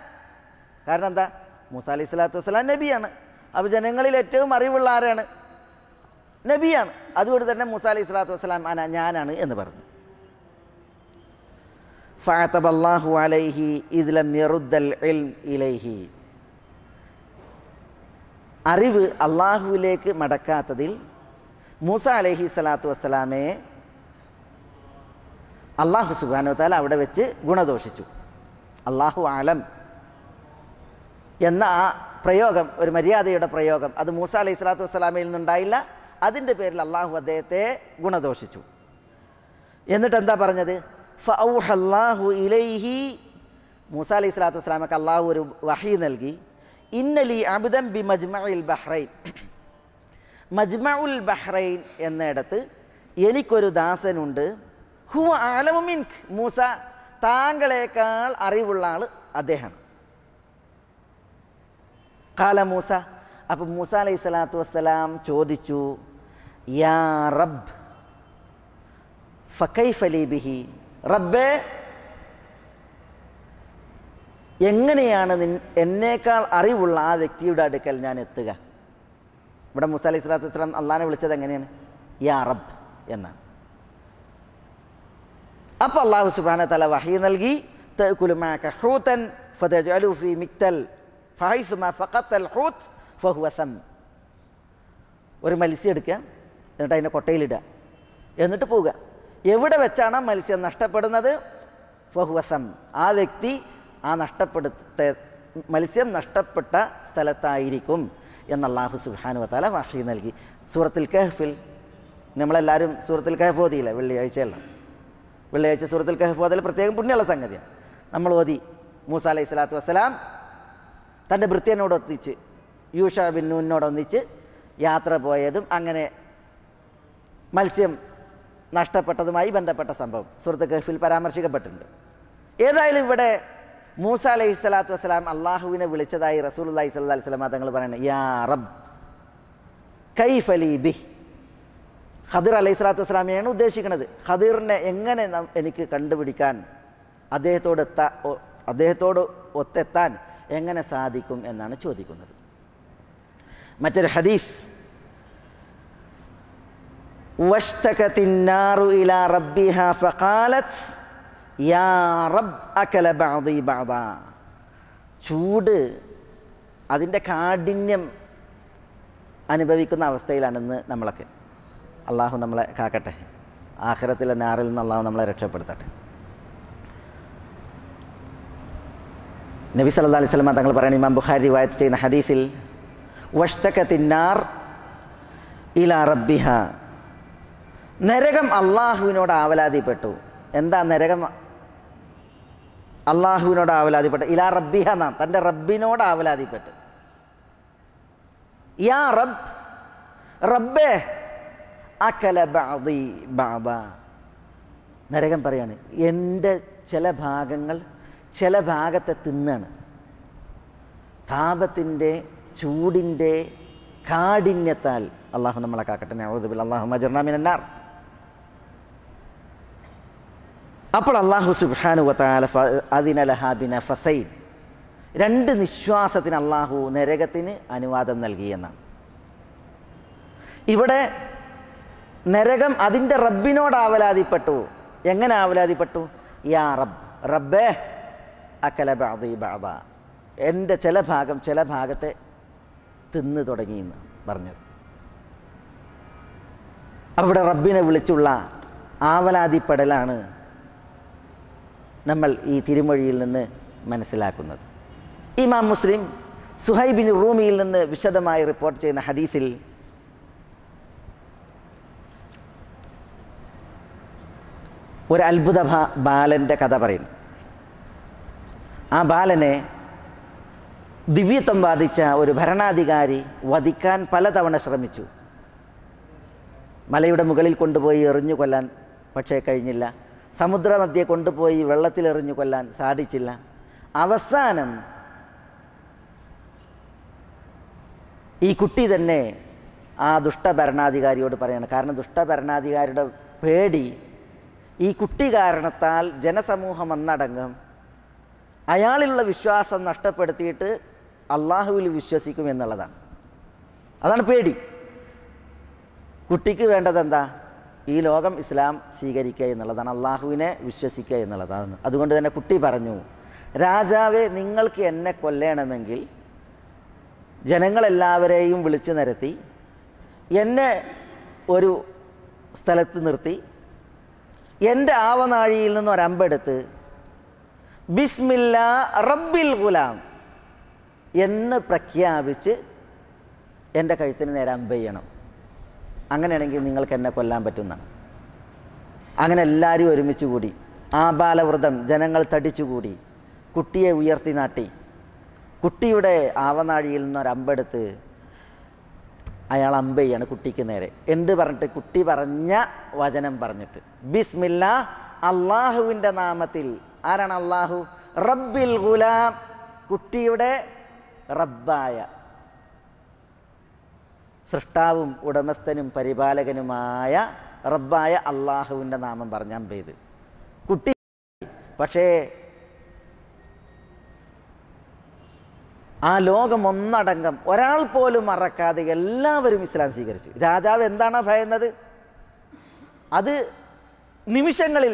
Speaker 1: കാരണം എന്താ മുസാലി അലൈഹി സ്വലാത്തു വസ്സലാം നബിയാണ് അപ്പോൾ ജനങ്ങളിൽ ഏറ്റവും അറിവുള്ള ആരാണ് നബിയാണ് അതുകൊണ്ട് തന്നെ മുസാലി അലൈഹി സ്വലാത്തു വസ്സലാം അന ഞാനാണ് എന്ന് പറഞ്ഞു അലൈഹി ഇലൈഹി അറിവ് അള്ളാഹുവിലേക്ക് മടക്കാത്തതിൽ മൂസ അലഹി സ്വലാത്തു വസ്സലാമയെ അള്ളാഹു സുബാനുത്താല അവിടെ വെച്ച് ഗുണദോഷിച്ചു അള്ളാഹു ആലം എന്ന ആ പ്രയോഗം ഒരു മര്യാദയുടെ പ്രയോഗം അത് മൂസ അലൈഹി സ്വലാത്തു വസ്സലാമയിൽ നിന്നുണ്ടായില്ല അതിൻ്റെ പേരിൽ അള്ളാഹു അദ്ദേഹത്തെ ഗുണദോഷിച്ചു എന്നിട്ട് എന്താ പറഞ്ഞത് ഫൗഹല്ലാഹു ഇലൈഹി മൂസ അലൈഹി സ്വലാത്തു വസ്സലാമക്ക് അള്ളാഹു ഒരു വഹി നൽകി ഇന്നലി അബുദം ബി മജ്മഉൽ ബഹ്റൈൻ മജ്മഉൽ ബഹ്റൈൻ എന്നിടത്ത് എനിക്കൊരു ദാസനുണ്ട് ഹുവ ആലമുമിൻക് മൂസ താങ്കളെക്കാൾ അറിവുള്ള ആൾ അദ്ദേഹം കാല മൂസ അപ്പം മൂസ അലൈഹി സ്വലാത്തു വസ്സലാം ചോദിച്ചു യാ റബ് ഫക്കൈഫലി ബിഹി റബ്ബേ എങ്ങനെയാണ് നിൻ എന്നേക്കാൾ അറിവുള്ള ആ വ്യക്തിയുടെ അടുക്കൽ ഞാൻ എത്തുക ഇവിടെ മൂസ അലൈഹി സ്വലാത്തു വസ്സലാം അള്ളഹാനെ വിളിച്ചത് എങ്ങനെയാണ് യാ റബ് എന്നാണ് അപ്പോൾ അള്ളാഹു സുബാന തല വഹി നൽകി ഫി ഒരു മത്സ്യം എടുക്കുക എന്നിട്ട് അതിനെ കൊട്ടയിലിടുക എന്നിട്ട് പോവുക എവിടെ വെച്ചാണ് മത്സ്യം നഷ്ടപ്പെടുന്നത് ഫഹുവസം ആ വ്യക്തി ആ നഷ്ടപ്പെടുത്ത മത്സ്യം നഷ്ടപ്പെട്ട സ്ഥലത്തായിരിക്കും എന്നല്ലാഹു സുബാനു വത്താല വാഹി നൽകി സൂറത്തിൽ കഹഫിൽ നമ്മളെല്ലാവരും സൂറത്തിൽ കഹഫ് ഓതിയില്ല വെള്ളിയാഴ്ചയെല്ലാം വെള്ളിയാഴ്ച സുഹൃത്തുൽ കഹഫ് അതിൽ പ്രത്യേകം പുണ്യമുള്ള സംഗതിയാണ് നമ്മൾ ഓതി മൂസ അലൈഹി സ്വലാത്തു വസ്സലാം തൻ്റെ ഭൃത്യനോടൊന്നിച്ച് യൂഷ ബിന്നൂനോടൊന്നിച്ച് യാത്ര പോയതും അങ്ങനെ മത്സ്യം നഷ്ടപ്പെട്ടതുമായി ബന്ധപ്പെട്ട സംഭവം സുഹൃത്ത് കഹഫിൽ പരാമർശിക്കപ്പെട്ടിട്ടുണ്ട് ഏതായാലും ഇവിടെ മൂസ അലൈഹി സ്വലാത്തു വസ്സലാം അള്ളാഹുവിനെ വിളിച്ചതായി റസൂൽ അള്ളാഹി സ്വല്ലാ അലൈഹി സ്വലാം തങ്ങൾ പറയുന്നത് യാ റബ് കൈഫലി ബിഹ് ഖദിർ അലൈഹി സ്വലാത്തു വസ്സലാമിയാണ് ഉദ്ദേശിക്കുന്നത് ഖദീറിനെ എങ്ങനെ എനിക്ക് കണ്ടുപിടിക്കാൻ അദ്ദേഹത്തോട് എത്താ അദ്ദേഹത്തോട് ഒത്തെത്താൻ എങ്ങനെ സാധിക്കും എന്നാണ് ചോദിക്കുന്നത് മറ്റൊരു ഹദീസ് ചൂട് അതിൻ്റെ കാഠിന്യം അനുഭവിക്കുന്ന അവസ്ഥയിലാണെന്ന് നമ്മളൊക്കെ അള്ളാഹു നമ്മളെ കാക്കട്ടെ ആഖിറത്തിലെ നാറിൽ നിന്ന് അള്ളാഹു നമ്മളെ രക്ഷപ്പെടുത്തട്ടെ നബി സല്ലാ അലൈഹി സ്വലമ തങ്ങൾ പറയുന്ന ഇമാം ബുഖാരി റിവായത്ത് ചെയ്യുന്ന ഹദീസിൽ വഷ്തക്കത്തിന്നാർ നരകം അള്ളാഹുവിനോട് ആവലാതിപ്പെട്ടു എന്താ നരകം അള്ളാഹുവിനോട് ആവലാതിപ്പെട്ടു ഇല റബ്ബിഹ എന്നാ തൻ്റെ റബ്ബിനോട് ആവലാതിപ്പെട്ടു യാ റബ് റബ്ബേ അക്കല ബാദി ബാദ നരകൻ പറയാണ് എൻ്റെ ചില ഭാഗങ്ങൾ ചില ഭാഗത്തെ തിന്നാണ് താപത്തിൻ്റെ ചൂടിൻ്റെ കാഠിന്യത്താൽ അള്ളാഹു നമ്മളെ കാക്കട്ടെ നവദുബിൽ അള്ളാഹു മജർണാമിനാർ അപ്പോൾ അള്ളാഹു സുബാനു വത്താല അതിനലഹാബിന ഫസൈൻ രണ്ട് നിശ്വാസത്തിന് അള്ളാഹു നരകത്തിന് അനുവാദം നൽകിയെന്നാണ് ഇവിടെ നരകം അതിൻ്റെ റബ്ബിനോട് ആവലാതിപ്പെട്ടു എങ്ങനെ ആവലാതിപ്പെട്ടു യാ റബ്ബ് റബ്ബേ അക്കല ബാദി ബാദ എൻ്റെ ചില ഭാഗം ചില ഭാഗത്തെ തിന്നു തുടങ്ങിയെന്ന് പറഞ്ഞത് അവിടെ റബ്ബിനെ വിളിച്ചുള്ള ആവലാതിപ്പെടലാണ് നമ്മൾ ഈ തിരുമൊഴിയിൽ നിന്ന് മനസ്സിലാക്കുന്നത് ഇമാം മുസ്ലിം സുഹൈബിൻ റൂമിയിൽ നിന്ന് വിശദമായി റിപ്പോർട്ട് ചെയ്യുന്ന ഹദീസിൽ ഒരു അത്ഭുത ബാലൻ്റെ കഥ പറയുന്നു ആ ബാലനെ ദിവ്യത്വം ബാധിച്ച ഒരു ഭരണാധികാരി വധിക്കാൻ പലതവണ ശ്രമിച്ചു മലയുടെ മുകളിൽ കൊണ്ടുപോയി എറിഞ്ഞു കൊല്ലാൻ പക്ഷേ കഴിഞ്ഞില്ല സമുദ്രമധ്യെ കൊണ്ടുപോയി വെള്ളത്തിൽ എറിഞ്ഞു കൊല്ലാൻ സാധിച്ചില്ല അവസാനം ഈ കുട്ടി തന്നെ ആ ദുഷ്ടഭരണാധികാരിയോട് പറയണം കാരണം ദുഷ്ടഭരണാധികാരിയുടെ പേടി ഈ കുട്ടി കാരണത്താൽ ജനസമൂഹം അന്നടങ്കം അയാളിലുള്ള വിശ്വാസം നഷ്ടപ്പെടുത്തിയിട്ട് അള്ളാഹുവിൽ വിശ്വസിക്കും എന്നുള്ളതാണ് അതാണ് പേടി കുട്ടിക്ക് വേണ്ടത് എന്താ ഈ ലോകം ഇസ്ലാം സ്വീകരിക്കുക എന്നുള്ളതാണ് അള്ളാഹുവിനെ വിശ്വസിക്കുക എന്നുള്ളതാണ് അതുകൊണ്ട് തന്നെ കുട്ടി പറഞ്ഞു രാജാവെ നിങ്ങൾക്ക് എന്നെ കൊല്ലണമെങ്കിൽ ജനങ്ങളെല്ലാവരെയും വിളിച്ചു നിരത്തി എന്നെ ഒരു സ്ഥലത്ത് നിർത്തി എൻ്റെ ആവനാഴിയിൽ നിന്ന് ഒരമ്പെടുത്ത് ബിസ്മില്ല റബ്ബിൽ ഗുലാം എന്ന് പ്രഖ്യാപിച്ച് എൻ്റെ കഴുത്തിന് നേരെ അമ്പെയ്യണം അങ്ങനെയാണെങ്കിൽ നിങ്ങൾക്ക് എന്നെ കൊല്ലാൻ പറ്റുന്നതാണ് അങ്ങനെ എല്ലാവരും ഒരുമിച്ച് കൂടി ആബാലവ്രതം ജനങ്ങൾ തടിച്ചുകൂടി കുട്ടിയെ ഉയർത്തി നാട്ടി കുട്ടിയുടെ ആവനാഴിയിൽ നിന്നൊരമ്പെടുത്ത് അയാൾ ചെയ്യാണ് കുട്ടിക്ക് നേരെ എന്ത് പറഞ്ഞിട്ട് കുട്ടി പറഞ്ഞ വചനം പറഞ്ഞിട്ട് ബിസ്മില്ല അള്ളാഹുവിൻ്റെ നാമത്തിൽ ആരാണ് അള്ളാഹു റബ്ബിൽ ഗുലാം കുട്ടിയുടെ റബ്ബായ സൃഷ്ടാവും ഉടമസ്ഥനും പരിപാലകനുമായ റബ്ബായ അള്ളാഹുവിൻ്റെ നാമം അമ്പ ചെയ്ത് കുട്ടി പക്ഷേ ആ ലോകം ഒന്നടങ്കം ഒരാൾ പോലും മറക്കാതെ എല്ലാവരും ഇസ്ലാം സ്വീകരിച്ചു രാജാവ് എന്താണ് ഭയന്നത് അത് നിമിഷങ്ങളിൽ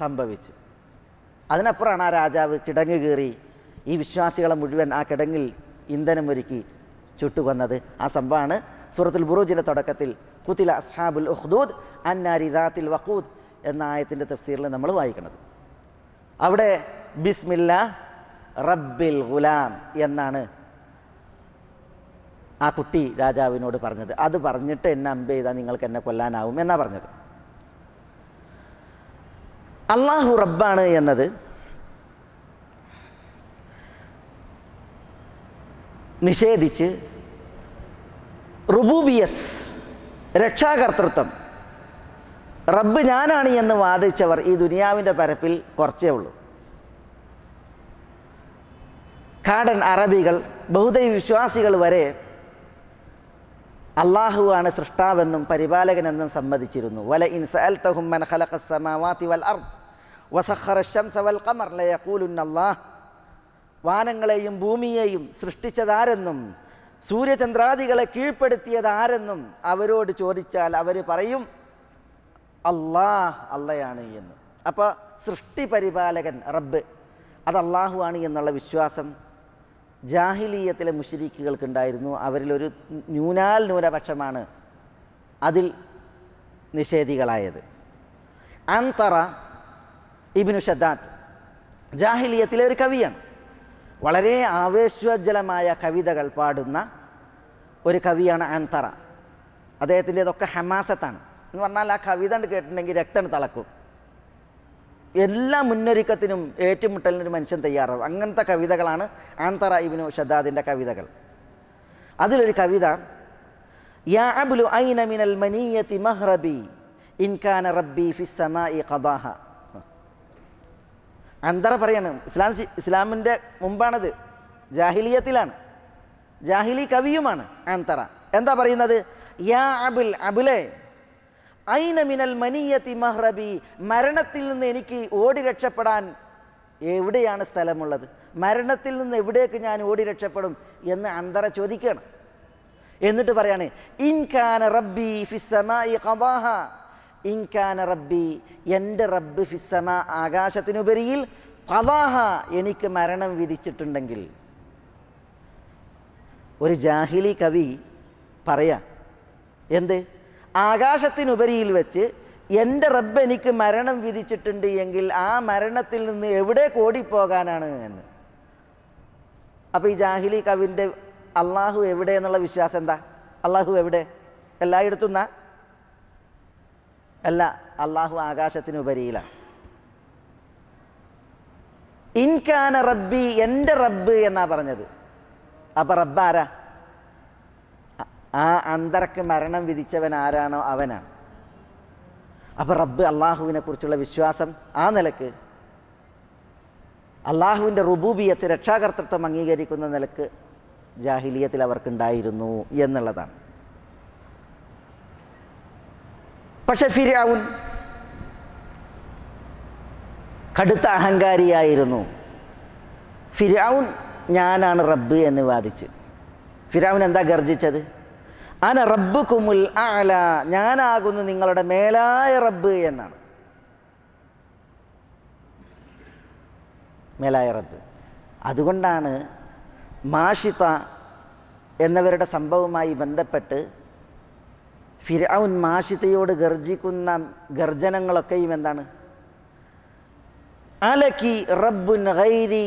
Speaker 1: സംഭവിച്ചു അതിനപ്പുറമാണ് ആ രാജാവ് കിടങ്ങ് കയറി ഈ വിശ്വാസികളെ മുഴുവൻ ആ കിടങ്ങിൽ ഇന്ധനമൊരുക്കി ചുട്ടുകൊന്നത് ആ സംഭവമാണ് സൂറത്തുൽ ബുറൂജിൻ്റെ തുടക്കത്തിൽ കുത്തില അസ്ഹാബുൽ ഉഹ്ദൂദ് അന്നാരിദാത്തിൽ വഖൂദ് എന്ന ആയത്തിൻ്റെ തഫ്സീറിൽ നമ്മൾ വായിക്കുന്നത് അവിടെ ബിസ്മില്ല റബ്ബിൽ ഗുലാം എന്നാണ് ആ കുട്ടി രാജാവിനോട് പറഞ്ഞത് അത് പറഞ്ഞിട്ട് എന്നെ അമ്പ ചെയ്താൽ നിങ്ങൾക്ക് എന്നെ കൊല്ലാനാവും എന്നാ പറഞ്ഞത് അള്ളാഹു റബ്ബാണ് എന്നത് നിഷേധിച്ച് റുബൂബിയത്ത് രക്ഷാകർത്തൃത്വം റബ്ബ് ഞാനാണ് എന്ന് വാദിച്ചവർ ഈ ദുനിയാവിൻ്റെ പരപ്പിൽ കുറച്ചേ ഉള്ളൂ കാടൻ അറബികൾ ബഹുദൈവ വിശ്വാസികൾ വരെ അള്ളാഹുവാണ് സൃഷ്ടാവെന്നും പരിപാലകനെന്നും സമ്മതിച്ചിരുന്നു വല ഇൻസൽ വൽ വസഖറ വൽ ഖമർ വാനങ്ങളെയും ഭൂമിയെയും സൃഷ്ടിച്ചതാരെന്നും സൂര്യചന്ദ്രാദികളെ കീഴ്പ്പെടുത്തിയതാരെന്നും അവരോട് ചോദിച്ചാൽ അവർ പറയും അള്ളാഹ് അള്ളയാണ് എന്ന് അപ്പോൾ സൃഷ്ടി പരിപാലകൻ റബ്ബ് അത് അള്ളാഹുവാണ് എന്നുള്ള വിശ്വാസം ജാഹിലീയത്തിലെ മുഷരീക്കുകൾക്കുണ്ടായിരുന്നു അവരിലൊരു ന്യൂനാൽ ന്യൂനപക്ഷമാണ് അതിൽ നിഷേധികളായത് അന്തറ ഇബിനു ഷദ്ദാത്ത് ജാഹിലീയത്തിലെ ഒരു കവിയാണ് വളരെ ആവേശോജ്വലമായ കവിതകൾ പാടുന്ന ഒരു കവിയാണ് അന്തറ അദ്ദേഹത്തിൻ്റെതൊക്കെ ഹമാസത്താണ് എന്ന് പറഞ്ഞാൽ ആ കവിത കേട്ടിട്ടുണ്ടെങ്കിൽ രക്തം തിളക്കും എല്ലാ മുന്നൊരുക്കത്തിനും ഒരു മനുഷ്യൻ തയ്യാറാവും അങ്ങനത്തെ കവിതകളാണ് ആന്തറ ഇബിനു ഷദാദിൻ്റെ കവിതകൾ അതിലൊരു കവിത യാ ഐന മിനൽ മനിയത്തി മഹ്റബി ഇൻകാന റബ്ബി ഫിസ്സമാ ഇ ഖദാഹ അന്തറ പറയാണ് ഇസ്ലാം ഇസ്ലാമിൻ്റെ മുമ്പാണത് ജാഹിലിയത്തിലാണ് ജാഹിലി കവിയുമാണ് ആന്തറ എന്താ പറയുന്നത് യാ അബുൽ അബുലേ ഐന മിനൽ മനിയത്തി മഹ്റബി മരണത്തിൽ നിന്ന് എനിക്ക് ഓടി രക്ഷപ്പെടാൻ എവിടെയാണ് സ്ഥലമുള്ളത് മരണത്തിൽ നിന്ന് എവിടേക്ക് ഞാൻ ഓടി രക്ഷപ്പെടും എന്ന് അന്തര ചോദിക്കണം എന്നിട്ട് പറയാണ് ഇൻകാന റബ്ബി ഫിസമായി കവാഹ ഇൻകാന റബ്ബി എൻ്റെ റബ്ബ് ഫിസമ ആകാശത്തിനുപരിയിൽ കവാഹ എനിക്ക് മരണം വിധിച്ചിട്ടുണ്ടെങ്കിൽ ഒരു ജാഹിലി കവി പറയാ എന്ത് ആകാശത്തിനുപരിയിൽ വെച്ച് എൻ്റെ റബ്ബ് എനിക്ക് മരണം വിധിച്ചിട്ടുണ്ട് എങ്കിൽ ആ മരണത്തിൽ നിന്ന് എവിടെ കോടിപ്പോകാനാണ് എന്ന് അപ്പോൾ ഈ ജാഹിലി കവിൻ്റെ അള്ളാഹു എവിടെ എന്നുള്ള വിശ്വാസം എന്താ അള്ളാഹു എവിടെ എല്ലായിടത്തും എന്നാ അല്ല അള്ളാഹു ആകാശത്തിനുപരിയിലാണ് ഇൻകാന റബ്ബി എൻ്റെ റബ്ബ് എന്നാ പറഞ്ഞത് അപ്പം റബ്ബാരാ ആ അന്തർക്ക് മരണം വിധിച്ചവൻ ആരാണോ അവനാണ് അപ്പോൾ റബ്ബ് അള്ളാഹുവിനെ കുറിച്ചുള്ള വിശ്വാസം ആ നിലക്ക് അള്ളാഹുവിൻ്റെ റുബൂബിയത്ത് രക്ഷാകർത്തൃത്വം അംഗീകരിക്കുന്ന നിലക്ക് ജാഹിലിയത്തിൽ അവർക്കുണ്ടായിരുന്നു എന്നുള്ളതാണ് പക്ഷെ ഫിരിയാവുൻ കടുത്ത അഹങ്കാരിയായിരുന്നു ഫിരാവുൻ ഞാനാണ് റബ്ബ് എന്ന് വാദിച്ച് ഫിരാവുൻ എന്താ ഗർജിച്ചത് അന റബ്ബ് കുമുൽ ആല ഞാനാകുന്നു നിങ്ങളുടെ മേലായ റബ്ബ് എന്നാണ് മേലായ റബ്ബ് അതുകൊണ്ടാണ് മാഷിത എന്നവരുടെ സംഭവവുമായി ബന്ധപ്പെട്ട് ഫിരൗൻ മാഷിതയോട് ഗർജിക്കുന്ന ഗർജനങ്ങളൊക്കെയും എന്താണ് അലക്കി റബ്ബുൻ ഗൈരി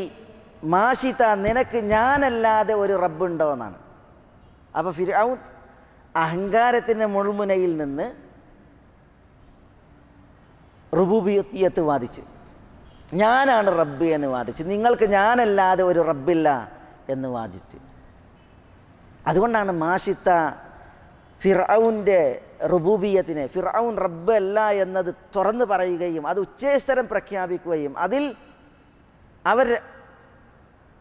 Speaker 1: മാഷിത നിനക്ക് ഞാനല്ലാതെ ഒരു റബ്ബുണ്ടോ എന്നാണ് അപ്പോൾ ഫിരൗൻ അഹങ്കാരത്തിൻ്റെ മുൾമുനയിൽ നിന്ന് റുബുബിയത്ത് വാദിച്ച് ഞാനാണ് റബ്ബ് എന്ന് വാദിച്ച് നിങ്ങൾക്ക് ഞാനല്ലാതെ ഒരു റബ്ബില്ല എന്ന് വാദിച്ച് അതുകൊണ്ടാണ് മാഷിത്ത ഫിറൌൻ്റെ റുബൂബിയത്തിനെ ഫിറൌൻ റബ്ബ് അല്ല എന്നത് തുറന്നു പറയുകയും അത് ഉച്ചേസ്തരം പ്രഖ്യാപിക്കുകയും അതിൽ അവർ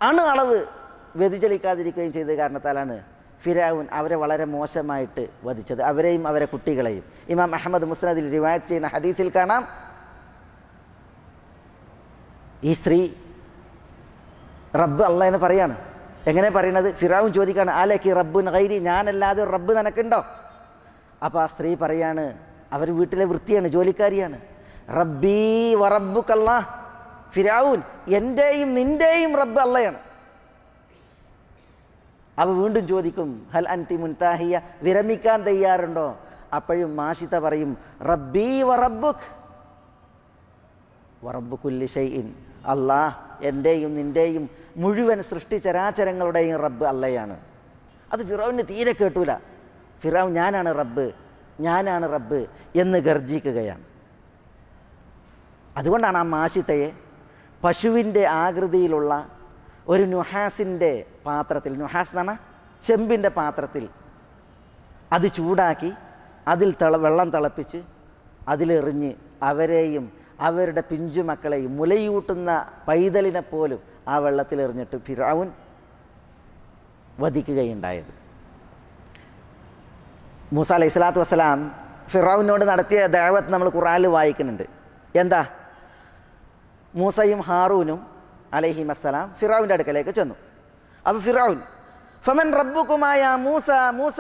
Speaker 1: അണു അളവ് വ്യതിചലിക്കാതിരിക്കുകയും ചെയ്ത കാരണത്താലാണ് ഫിരാവുൻ അവരെ വളരെ മോശമായിട്ട് വധിച്ചത് അവരെയും അവരെ കുട്ടികളെയും ഇമാം അഹമ്മദ് മുസ്നദിൽ റിവായത്ത് ചെയ്യുന്ന ഹദീസിൽ കാണാം ഈ സ്ത്രീ റബ്ബ് അല്ല എന്ന് പറയാണ് എങ്ങനെ പറയുന്നത് ഫിറാവുൻ ചോദിക്കാണ് ആലേക്ക് റബ്ബുൻ നൈരി ഞാനല്ലാതെ റബ്ബ് നിനക്കുണ്ടോ അപ്പോൾ ആ സ്ത്രീ പറയാണ് അവർ വീട്ടിലെ വൃത്തിയാണ് ജോലിക്കാരിയാണ് റബ്ബീ വറബ്ബുക്കല്ലാ ഫിരാവുൻ എൻ്റെയും നിൻ്റെയും റബ്ബ് അല്ലയാണ് അവ വീണ്ടും ചോദിക്കും ഹൽ അൻതി മുൻതാഹിയ വിരമിക്കാൻ തയ്യാറുണ്ടോ അപ്പോഴും മാഷിത പറയും റബ്ബി വറബുഖ് വറബുക്കുല്ലി ഷൈൻ അള്ളാഹ് എൻ്റെയും നിൻ്റെയും മുഴുവൻ സൃഷ്ടിചരാചരങ്ങളുടെയും റബ്ബ് അല്ലയാണ് അത് ഫിറോവിന് തീരെ കേട്ടൂല ഫിറാവ് ഞാനാണ് റബ്ബ് ഞാനാണ് റബ്ബ് എന്ന് ഗർജിക്കുകയാണ് അതുകൊണ്ടാണ് ആ മാഷിത്തയെ പശുവിൻ്റെ ആകൃതിയിലുള്ള ഒരു നുഹാസിൻ്റെ പാത്രത്തിൽ നുഹാസ് എന്നാണ് ചെമ്പിൻ്റെ പാത്രത്തിൽ അത് ചൂടാക്കി അതിൽ തിള വെള്ളം തിളപ്പിച്ച് അതിലെറിഞ്ഞ് അവരെയും അവരുടെ പിഞ്ചുമക്കളെയും മുലയൂട്ടുന്ന പൈതലിനെ പോലും ആ വെള്ളത്തിലെറിഞ്ഞിട്ട് ഫിറാവുൻ വധിക്കുകയുണ്ടായത് മൂസ അലൈഹി സ്വലാത്തു വസ്സലാം ഫിറാവിനോട് നടത്തിയ ദേവത്ത് നമ്മൾ ഖുറാനിൽ വായിക്കുന്നുണ്ട് എന്താ മൂസയും ഹാറൂനും അലൈഹി മസ്സലാം ഫിറാവിൻ്റെ അടുക്കലേക്ക് ചെന്നു അപ്പോൾ ഫിറാവുൻ ഫമൻ റബ്ബുക്കുമായ മൂസ മൂസ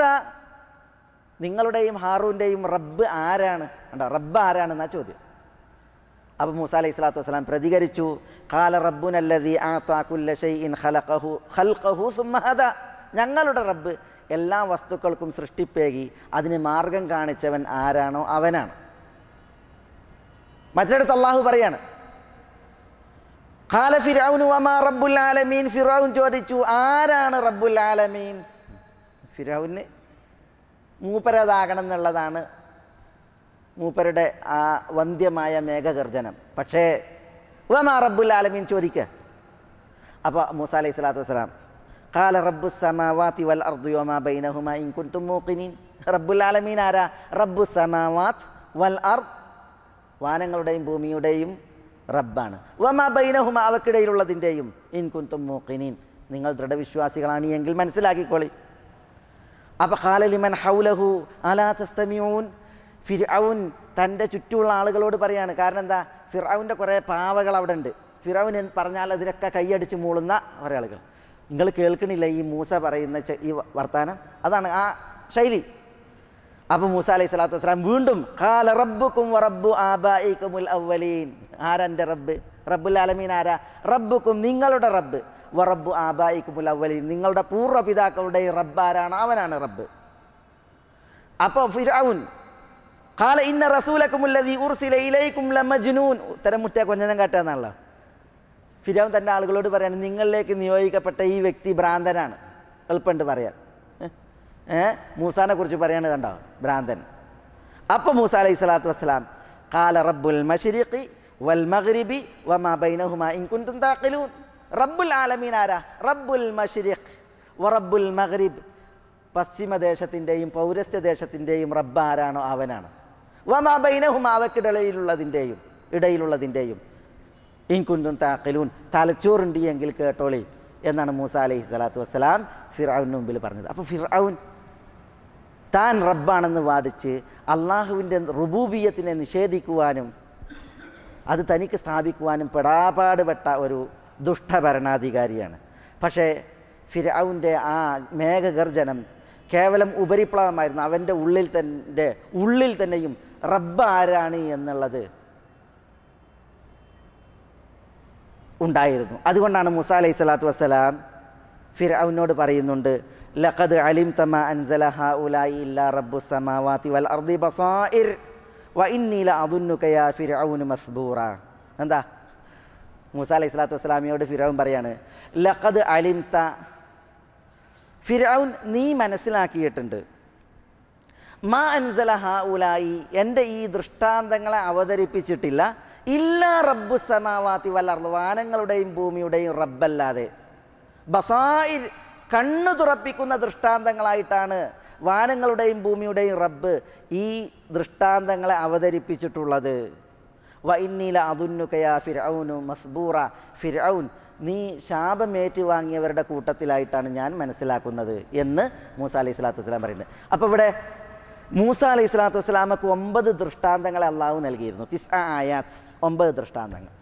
Speaker 1: നിങ്ങളുടെയും ഹാറൂൻ്റെയും റബ്ബ് ആരാണ് കണ്ടോ റബ്ബ് ആരാണെന്നാ ചോദ്യം അപ്പോൾ മൂസ അലൈഹി സ്വലാത്തു വസ്സലാം പ്രതികരിച്ചു കാല റബ്ബുനല്ലതി ഞങ്ങളുടെ റബ്ബ് എല്ലാ വസ്തുക്കൾക്കും സൃഷ്ടിപ്പേകി അതിന് മാർഗം കാണിച്ചവൻ ആരാണോ അവനാണ് മറ്റടുത്ത് അള്ളാഹു പറയാണ് കാല ഫിറാവുനു വമാ റബ്ബുൽ ആലമീൻ ഫിറാവുൻ ചോദിച്ചു ആരാണ് റബ്ബുൽ ആലമീൻ ഫിറാവുന് മൂപ്പരതാകണം എന്നുള്ളതാണ് മൂപ്പരുടെ ആ വന്ധ്യമായ മേഘഗർജനം പക്ഷേ ഉമാ റബ്ബുൽ ആലമീൻ ചോദിക്കുക അപ്പോൾ മൂസ അലൈഹി സ്വലാത്തു വസ്സലാം കാല റബ്ബു സമാവാത്തി വൽ അർദുയോമാ ബൈനഹുമാ ഇൻകുൻതും മൂക്കിനീൻ റബ്ബുൽ ആലമീൻ ആരാ റബ്ബു സമാവാത്ത് വൽ അർദ് വാനങ്ങളുടെയും ഭൂമിയുടെയും റബ്ബാണ് വമാ ബൈനഹുമ അവക്കിടയിലുള്ളതിൻ്റെയും ഇൻകുന്തും മൂക്കിനീൻ നിങ്ങൾ ദൃഢവിശ്വാസികളാണ് എങ്കിൽ മനസ്സിലാക്കിക്കോളി അപ്പം ഖാലലിമൻ ഹൗലഹു അലാ തസ്തമിയൂൻ ഫിർഔൻ തൻ്റെ ചുറ്റുമുള്ള ആളുകളോട് പറയാണ് കാരണം എന്താ ഫിറൗൻ്റെ കുറേ പാവകൾ അവിടെ ഉണ്ട് ഫിറൗൻ എന്ന് പറഞ്ഞാൽ അതിനൊക്കെ കൈയടിച്ച് മൂളുന്ന കുറേ ആളുകൾ നിങ്ങൾ കേൾക്കണില്ല ഈ മൂസ പറയുന്ന ഈ വർത്താനം അതാണ് ആ ശൈലി അപ്പോൾ മൂസ അലൈഹി സ്വലാത്തു വസ്സലാം വീണ്ടും ഖാല റബ്ബുക്കും റബ്ബു ആബായിക്കുമുൽ അവലീൻ ആരാൻ്റെ റബ്ബ് റബ്ബുൽ ആലമീൻ ആരാ റബ്ബുക്കും നിങ്ങളുടെ റബ്ബ് വറബ്ബു ആബായിക്കുമുൽ അവലി നിങ്ങളുടെ പൂർവ്വപിതാക്കളുടെ പിതാക്കളുടെയും റബ്ബ് ആരാണ് അവനാണ് റബ്ബ് അപ്പോൾ ഫിറൌൻ കാല ഇന്ന റസൂലക്കുമുല്ലതി ഉർസില ഇലൈക്കും ലമജ്നൂൻ ഉത്തരം മുറ്റ കൊഞ്ഞനം കാട്ടാന്നാണല്ലോ ഫിരവൻ തൻ്റെ ആളുകളോട് പറയാൻ നിങ്ങളിലേക്ക് നിയോഗിക്കപ്പെട്ട ഈ വ്യക്തി ഭ്രാന്തനാണ് എളുപ്പമുണ്ട് പറയാൻ മൂസാനെ കുറിച്ച് പറയാണ് കണ്ടോ ഭ്രാന്തൻ അപ്പോൾ മൂസ അലൈഹി സ്വലാത്തു വസ്സലാം കാല റബ്ബുൽ മഷിരിഖി വൽ മഗ്രിബി വമാ ബൈനഹുമാ ഇൻകുന്തും താഖിലൂൻ റബ്ബുൽ ആലമീൻ ആരാ റബ്ബുൽ മഷ്രിഖ് വറബ്ബുൽ മഗ്രിബ് പശ്ചിമ പശ്ചിമദേശത്തിൻ്റെയും പൗരസ്ത്യദേശത്തിൻ്റെയും റബ്ബ് ആരാണോ അവനാണ് വമാ ബൈനഹും അവക്കിടയിലുള്ളതിൻ്റെയും ഇടയിലുള്ളതിൻ്റെയും ഇൻകുന്തും താക്കിലൂൻ തലച്ചോറുണ്ട് എങ്കിൽ കേട്ടോളി എന്നാണ് മൂസ അലൈഹി സ്വലാത്തു വസ്സലാം ഫിറൌന് മുമ്പിൽ പറഞ്ഞത് അപ്പോൾ ഫിറൌൻ താൻ റബ്ബാണെന്ന് വാദിച്ച് അള്ളാഹുവിൻ്റെ റുബൂബിയത്തിനെ നിഷേധിക്കുവാനും അത് തനിക്ക് സ്ഥാപിക്കുവാനും പെടാപാടുപെട്ട ഒരു ദുഷ്ടഭരണാധികാരിയാണ് പക്ഷേ ഫിരൗൻ്റെ ആ മേഘഗർജനം കേവലം ഉപരിപ്ലവമായിരുന്നു അവൻ്റെ ഉള്ളിൽ തൻ്റെ ഉള്ളിൽ തന്നെയും റബ്ബ് ആരാണ് എന്നുള്ളത് ഉണ്ടായിരുന്നു അതുകൊണ്ടാണ് മുസാ അലൈഹി സ്വലാത്തു വസ്സലാം ഫിർഔനോട് പറയുന്നുണ്ട് ലഖദ് അലിം തമ അൻസല ഹ ഉലായി ഇല്ല റബ്ബു സമാവാത്തി വൽ അർദി ബസായിർ വ മസ്ബൂറ എന്താ മൂസ അലൈഹി വസ്സലാമിയോട് ഫിറൌൻ പറയാണ് ലഖദ് അലിംത ഫിറൌൻ നീ മനസ്സിലാക്കിയിട്ടുണ്ട് മാ അൻസല ഹ ഉലായി എൻ്റെ ഈ ദൃഷ്ടാന്തങ്ങളെ അവതരിപ്പിച്ചിട്ടില്ല ഇല്ല റബ്ബു സമാവാത്തി വല്ലർന്ന് വാനങ്ങളുടെയും ഭൂമിയുടെയും റബ്ബല്ലാതെ ബസായി കണ്ണു തുറപ്പിക്കുന്ന ദൃഷ്ടാന്തങ്ങളായിട്ടാണ് വാനങ്ങളുടെയും ഭൂമിയുടെയും റബ്ബ് ഈ ദൃഷ്ടാന്തങ്ങളെ അവതരിപ്പിച്ചിട്ടുള്ളത് വൈന്നീല അതുന്നുകയാ ഫിർഔനു മസ്ബൂറ ഫിർഔൻ നീ ശാപമേറ്റ് വാങ്ങിയവരുടെ കൂട്ടത്തിലായിട്ടാണ് ഞാൻ മനസ്സിലാക്കുന്നത് എന്ന് മൂസ അലൈഹി സ്വലാത്തു വസ്സലാം പറയുന്നത് അപ്പോൾ ഇവിടെ മൂസ അലൈഹി സ്വലാത്തു വസ്സലാമക്ക് ഒമ്പത് ദൃഷ്ടാന്തങ്ങളെ അള്ളാഹു നൽകിയിരുന്നു തിസ് ആയാസ് ഒമ്പത് ദൃഷ്ടാന്തങ്ങൾ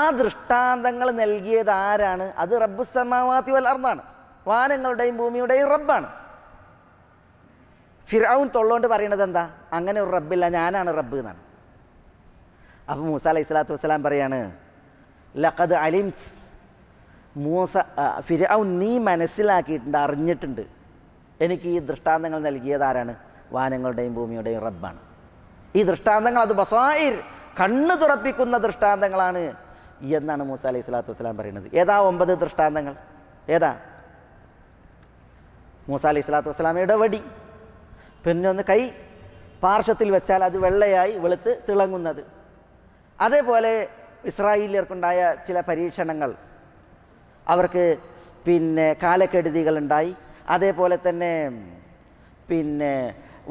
Speaker 1: ആ ദൃഷ്ടാന്തങ്ങൾ നൽകിയത് ആരാണ് അത് റബ്ബു സമാവാത്തി വൽ വാനങ്ങളുടെയും ഭൂമിയുടെയും റബ്ബാണ് ഫിറാവുൻ തൊള്ളോണ്ട് പറയണത് എന്താ അങ്ങനെ ഒരു റബ്ബില്ല ഞാനാണ് റബ്ബ് എന്നാണ് അപ്പോൾ മൂസ അലൈഹി സ്വലാത്തു വസ്സലാം പറയാണ് ലഖദ് അലിംസ് മൂസ ഫിറാവുൻ നീ മനസ്സിലാക്കിയിട്ടുണ്ട് അറിഞ്ഞിട്ടുണ്ട് എനിക്ക് ഈ ദൃഷ്ടാന്തങ്ങൾ നൽകിയതാരാണ് വാനങ്ങളുടെയും ഭൂമിയുടെയും റബ്ബാണ് ഈ ദൃഷ്ടാന്തങ്ങൾ അത് ബസായിർ കണ്ണ് തുറപ്പിക്കുന്ന ദൃഷ്ടാന്തങ്ങളാണ് എന്നാണ് മൂസ അലൈഹി സ്വലാത്തു വസ്സലാം പറയുന്നത് ഏതാ ഒമ്പത് ദൃഷ്ടാന്തങ്ങൾ ഏതാ മൂസ അലൈഹി സ്വലാത്തു വസ്സലാമയുടെ വടി പിന്നെ ഒന്ന് കൈ പാർശ്വത്തിൽ വെച്ചാൽ അത് വെള്ളയായി വെളുത്ത് തിളങ്ങുന്നത് അതേപോലെ ഇസ്രായേലിയർക്കുണ്ടായ ചില പരീക്ഷണങ്ങൾ അവർക്ക് പിന്നെ ഉണ്ടായി അതേപോലെ തന്നെ പിന്നെ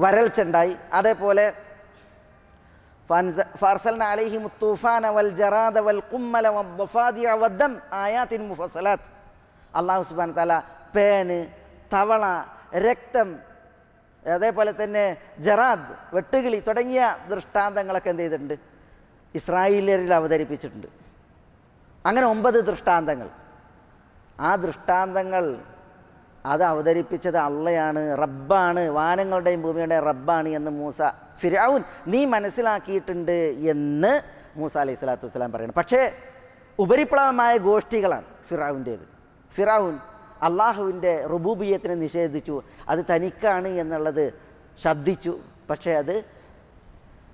Speaker 1: വരൾച്ച ഉണ്ടായി അതേപോലെ ഫാർസൽന അലൈഹി മുത്തൂഫാന വൽ ജറാദ വൽ കുമ്മല വഫാദിയ വദ്ദം ആയാത്തിൻ മുഫസലാത്ത് അള്ളാഹു സുബാൻ തല പേന് തവള രക്തം അതേപോലെ തന്നെ ജറാദ് വെട്ടുകിളി തുടങ്ങിയ ദൃഷ്ടാന്തങ്ങളൊക്കെ എന്ത് ചെയ്തിട്ടുണ്ട് ഇസ്രായേലിയരിൽ അവതരിപ്പിച്ചിട്ടുണ്ട് അങ്ങനെ ഒമ്പത് ദൃഷ്ടാന്തങ്ങൾ ആ ദൃഷ്ടാന്തങ്ങൾ അത് അവതരിപ്പിച്ചത് അള്ളയാണ് റബ്ബാണ് വാനങ്ങളുടെയും ഭൂമിയുടെയും റബ്ബാണ് എന്ന് മൂസ ഫിരാവുൻ നീ മനസ്സിലാക്കിയിട്ടുണ്ട് എന്ന് മൂസ അലൈഹി സ്വലാത്തു വസ്സലാം പറയുന്നത് പക്ഷേ ഉപരിപ്ലവമായ ഗോഷ്ഠികളാണ് ഫിറാവുൻ്റേത് ഫിറാവുൻ അള്ളാഹുവിൻ്റെ റുബൂബിയത്തിനെ നിഷേധിച്ചു അത് തനിക്കാണ് എന്നുള്ളത് ശബ്ദിച്ചു പക്ഷേ അത്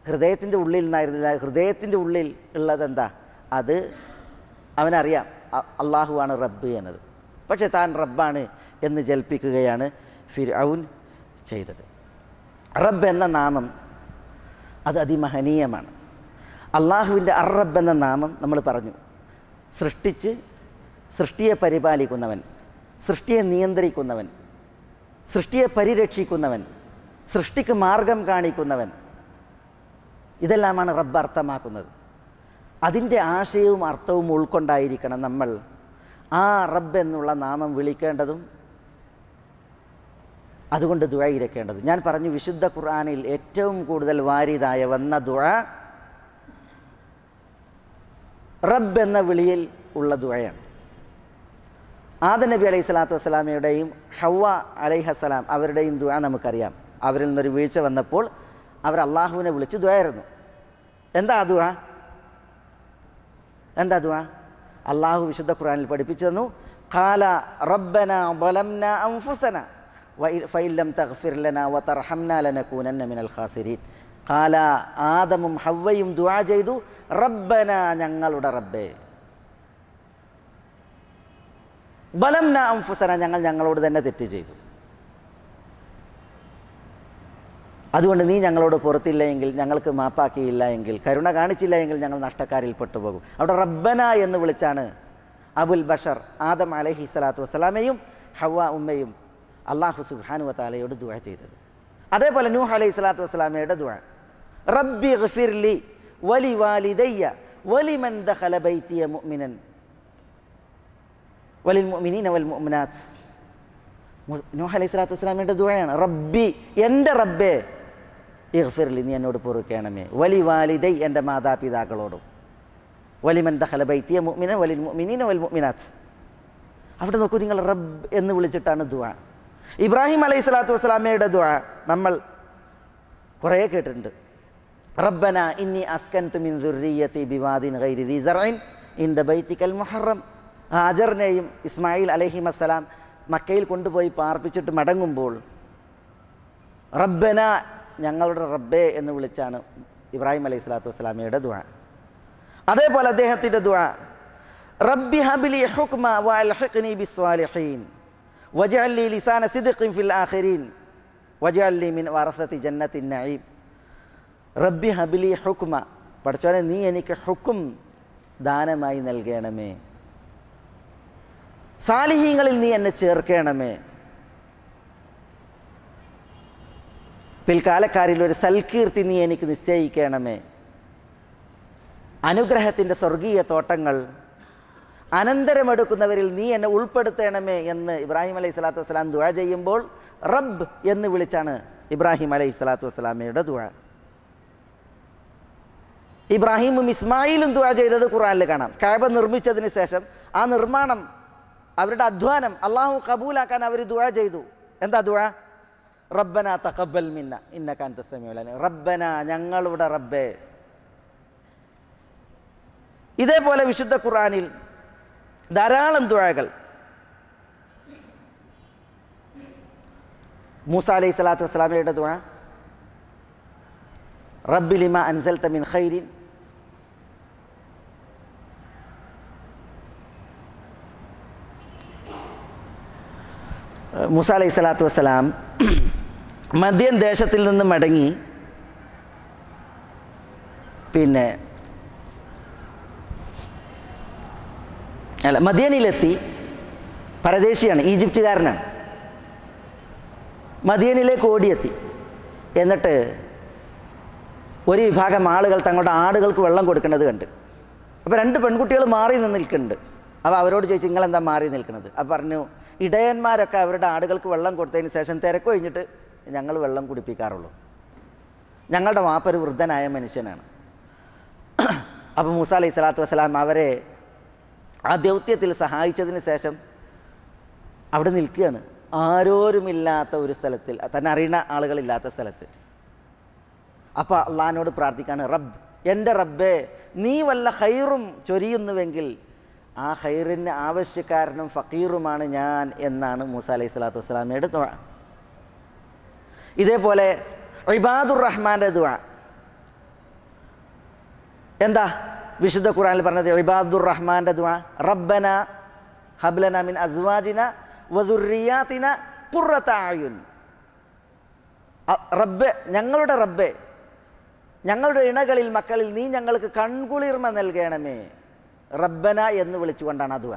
Speaker 1: ഹൃദയത്തിൻ്റെ ഉള്ളിൽ നിന്നായിരുന്നില്ല ഹൃദയത്തിൻ്റെ ഉള്ളിൽ ഉള്ളത് എന്താ അത് അവനറിയാം അള്ളാഹുവാണ് റബ്ബ് എന്നത് പക്ഷേ താൻ റബ്ബാണ് എന്ന് ജൽപ്പിക്കുകയാണ് ഫിർഔൻ ചെയ്തത് റബ്ബ് എന്ന നാമം അത് അതിമഹനീയമാണ് അള്ളാഹുവിൻ്റെ അറബ് എന്ന നാമം നമ്മൾ പറഞ്ഞു സൃഷ്ടിച്ച് സൃഷ്ടിയെ പരിപാലിക്കുന്നവൻ സൃഷ്ടിയെ നിയന്ത്രിക്കുന്നവൻ സൃഷ്ടിയെ പരിരക്ഷിക്കുന്നവൻ സൃഷ്ടിക്ക് മാർഗം കാണിക്കുന്നവൻ ഇതെല്ലാമാണ് റബ്ബ് അർത്ഥമാക്കുന്നത് അതിൻ്റെ ആശയവും അർത്ഥവും ഉൾക്കൊണ്ടായിരിക്കണം നമ്മൾ ആ റബ്ബ് എന്നുള്ള നാമം വിളിക്കേണ്ടതും അതുകൊണ്ട് ദുഴ ഞാൻ പറഞ്ഞു വിശുദ്ധ ഖുർആാനിൽ ഏറ്റവും കൂടുതൽ വാരിതായ വന്ന ദുഴ റബ്ബ് എന്ന വിളിയിൽ ഉള്ള ദുഴയാണ് ആദ നബി അലൈഹി സ്വലാത്തു വസ്സലാമയുടെയും ഹവ അലൈഹസ്സലാം അവരുടെയും ദുആ നമുക്കറിയാം അവരിൽ നിന്നൊരു വീഴ്ച വന്നപ്പോൾ അവർ അള്ളാഹുവിനെ വിളിച്ച് ദ്വയായിരുന്നു എന്താ ദുആ എന്താ ദുആ അള്ളാഹു വിശുദ്ധ ഖുറാനിൽ പഠിപ്പിച്ചു തന്നു കാല റബ്ബന ബലംന അംഫുസന ഫൈലം തഗ്ഫിർലന വതർഹംന ലനകൂനന്ന മിനൽ ഖാസിരീൻ കാല ആദമും ഹവ്വയും ദുആ ചെയ്തു റബ്ബന ഞങ്ങളുടെ റബ്ബേ ബലം ന അംഫുസന ഞങ്ങൾ ഞങ്ങളോട് തന്നെ തെറ്റ് ചെയ്തു അതുകൊണ്ട് നീ ഞങ്ങളോട് പുറത്തില്ല എങ്കിൽ ഞങ്ങൾക്ക് മാപ്പാക്കിയില്ല എങ്കിൽ കരുണ കാണിച്ചില്ല എങ്കിൽ ഞങ്ങൾ നഷ്ടക്കാരിൽ പെട്ടുപോകും അവിടെ റബ്ബന എന്ന് വിളിച്ചാണ് അബുൽ ബഷർ ആദം അലഹി സ്വലാത്തു വസ്സലാമയും ഹവ ഉമ്മയും അള്ളാഹു സുബാനു വാലയോട് ദുവ ചെയ്തത് അതേപോലെ നൂഹ് അലൈഹി സ്വലാത്തു വസ്സലാമയുടെ ദുവ റബ്ബി ഗഫിർലി വലി വാലിദയ്യ വലി മൻ ദഖല മുഅ്മിനൻ വലിൽ മുഅ്മിനീന വൽ മുഅ്മിനാത്ത് നോഹ അലൈഹി സ്വലാത്തു വസ്സലാമിൻ്റെ ദുആയാണ് റബ്ബി എൻ്റെ റബ്ബേ ഇഹ്ഫിർലി നീ എന്നോട് പൊറുക്കണമേ വലി വാലിദൈ എൻ്റെ മാതാപിതാക്കളോടും വലിമൻ ദഹല ബൈത്തിയ മുഅ്മിന വലിൽ മുഅ്മിനീന വൽ മുഅ്മിനാത്ത് അവിടെ നോക്കൂ നിങ്ങൾ റബ്ബ് എന്ന് വിളിച്ചിട്ടാണ് ദുആ ഇബ്രാഹിം അലൈഹി സ്വലാത്തു വസ്സലാമയുടെ ദുആ നമ്മൾ കുറേ കേട്ടിട്ടുണ്ട് റബ്ബന ഇന്നി അസ്കൻ തുമിൻ ദുർരിയത്തി ബിവാദിൻ ഗൈരി ദീ സറൈൻ ഇൻ ദ ബൈത്തിക്കൽ മുഹറം ഹാജറിനെയും ഇസ്മായിൽ അലഹിം അസ്സലാം മക്കയിൽ കൊണ്ടുപോയി പാർപ്പിച്ചിട്ട് മടങ്ങുമ്പോൾ റബ്ബന ഞങ്ങളുടെ റബ്ബെ എന്ന് വിളിച്ചാണ് ഇബ്രാഹിം അലൈഹി സ്വലാത്തു വസ്സലാമയുടെ ദുആ അതേപോലെ അദ്ദേഹത്തിൻ്റെ ദുആ റബ്ബി ഹബിലി ഹുക്മ വഅൽഹിഖ്നി ബിസ്വാലിഹീൻ വജഅൽ ലിസാന സിദ്ഖിൻ ഫിൽ ആഖിരീൻ വജഅൽ മിൻ വറസത്തി ജന്നത്തിൻ നഈം റബ്ബി ഹബിലി ഹുക്മ പഠിച്ചോനെ നീ എനിക്ക് ഹുക്കും ദാനമായി നൽകണമേ സാലിഹീങ്ങളിൽ നീ എന്നെ ചേർക്കണമേ പിൽക്കാലക്കാരിൽ ഒരു സൽകീർത്തി നീ എനിക്ക് നിശ്ചയിക്കണമേ അനുഗ്രഹത്തിൻ്റെ സ്വർഗീയ തോട്ടങ്ങൾ അനന്തരമെടുക്കുന്നവരിൽ നീ എന്നെ ഉൾപ്പെടുത്തണമേ എന്ന് ഇബ്രാഹിം അലൈഹി സ്വലാത്തു വസ്സലാം ദുഴ ചെയ്യുമ്പോൾ റബ്ബ് എന്ന് വിളിച്ചാണ് ഇബ്രാഹിം അലൈഹി സ്വലാത്തു വസ്സലാമയുടെ ദുഴ ഇബ്രാഹിമും ഇസ്മായിലും ദുഴ ചെയ്തത് ഖുറാനിൽ കാണാം കാബ നിർമ്മിച്ചതിന് ശേഷം ആ നിർമ്മാണം അവരുടെ അധ്വാനം അള്ളാഹു കബൂലാക്കാൻ അവർ ദുആ ചെയ്തു എന്താ ദുആ റബ്ബന തഖബ്ബൽ മിന്ന ഇന്ന കാനത്തെ സമയം റബ്ബന ഞങ്ങളുടെ റബ്ബേ ഇതേപോലെ വിശുദ്ധ ഖുർആനിൽ ധാരാളം ദുഴകൾ മൂസ അലൈഹി സ്വലാത്തു വസ്സലാമയുടെ ദുഴ റബ്ബിലിമ അൻസൽ തമിൻ ഖൈരീൻ മൂസ അലൈഹി സ്വലാത്തു വസ്സലാം മദ്യൻ ദേശത്തിൽ നിന്ന് മടങ്ങി പിന്നെ അല്ല മദിയനിലെത്തി പരദേശിയാണ് ഈജിപ്തുകാരനാണ് മദിയനിലേക്ക് ഓടിയെത്തി എന്നിട്ട് ഒരു വിഭാഗം ആളുകൾ തങ്ങളുടെ ആടുകൾക്ക് വെള്ളം കൊടുക്കുന്നത് കണ്ട് അപ്പോൾ രണ്ട് പെൺകുട്ടികൾ മാറി നിന്ന് നിൽക്കുന്നുണ്ട് അപ്പോൾ അവരോട് ചോദിച്ചു നിങ്ങളെന്താ മാറി നിൽക്കുന്നത് അപ്പോൾ പറഞ്ഞു ഇടയന്മാരൊക്കെ അവരുടെ ആടുകൾക്ക് വെള്ളം കൊടുത്തതിന് ശേഷം കഴിഞ്ഞിട്ട് ഞങ്ങൾ വെള്ളം കുടിപ്പിക്കാറുള്ളൂ ഞങ്ങളുടെ വാപ്പൊരു വൃദ്ധനായ മനുഷ്യനാണ് അപ്പോൾ മൂസ അലൈഹി സ്വലാത്തു വസ്സലാം അവരെ ആ ദൗത്യത്തിൽ സഹായിച്ചതിന് ശേഷം അവിടെ നിൽക്കുകയാണ് ആരോരുമില്ലാത്ത ഒരു സ്ഥലത്തിൽ തന്നെ അറിയുന്ന ആളുകളില്ലാത്ത സ്ഥലത്ത് അപ്പോൾ അള്ളഹാനോട് പ്രാർത്ഥിക്കുകയാണ് റബ്ബ് എൻ്റെ റബ്ബേ നീ വല്ല ഹൈറും ചൊരിയുന്നുവെങ്കിൽ ആ ഹൈറിന് ആവശ്യക്കാരനും ഫക്കീറുമാണ് ഞാൻ എന്നാണ് മൂസ അലൈഹി സ്വലാത്തു വസ്സലാമയുടെ ദുഴ ഇതേപോലെ ഇബാദുർ റഹ്മാൻ്റെ ദുഴ എന്താ വിശുദ്ധ ഖുറാനിൽ പറഞ്ഞത് ഇബാദുർ റഹ്മാൻ്റെ ദുഴ റബ്ബന ഹബ്ലന മിൻ അസ്വാജിന വധുറിയാത്തിന പുറത്തായുൻ റബ്ബ് ഞങ്ങളുടെ റബ്ബ് ഞങ്ങളുടെ ഇണകളിൽ മക്കളിൽ നീ ഞങ്ങൾക്ക് കൺകുളിർമ നൽകണമേ റബ്ബന എന്ന് വിളിച്ചുകൊണ്ടാണ് അതുവ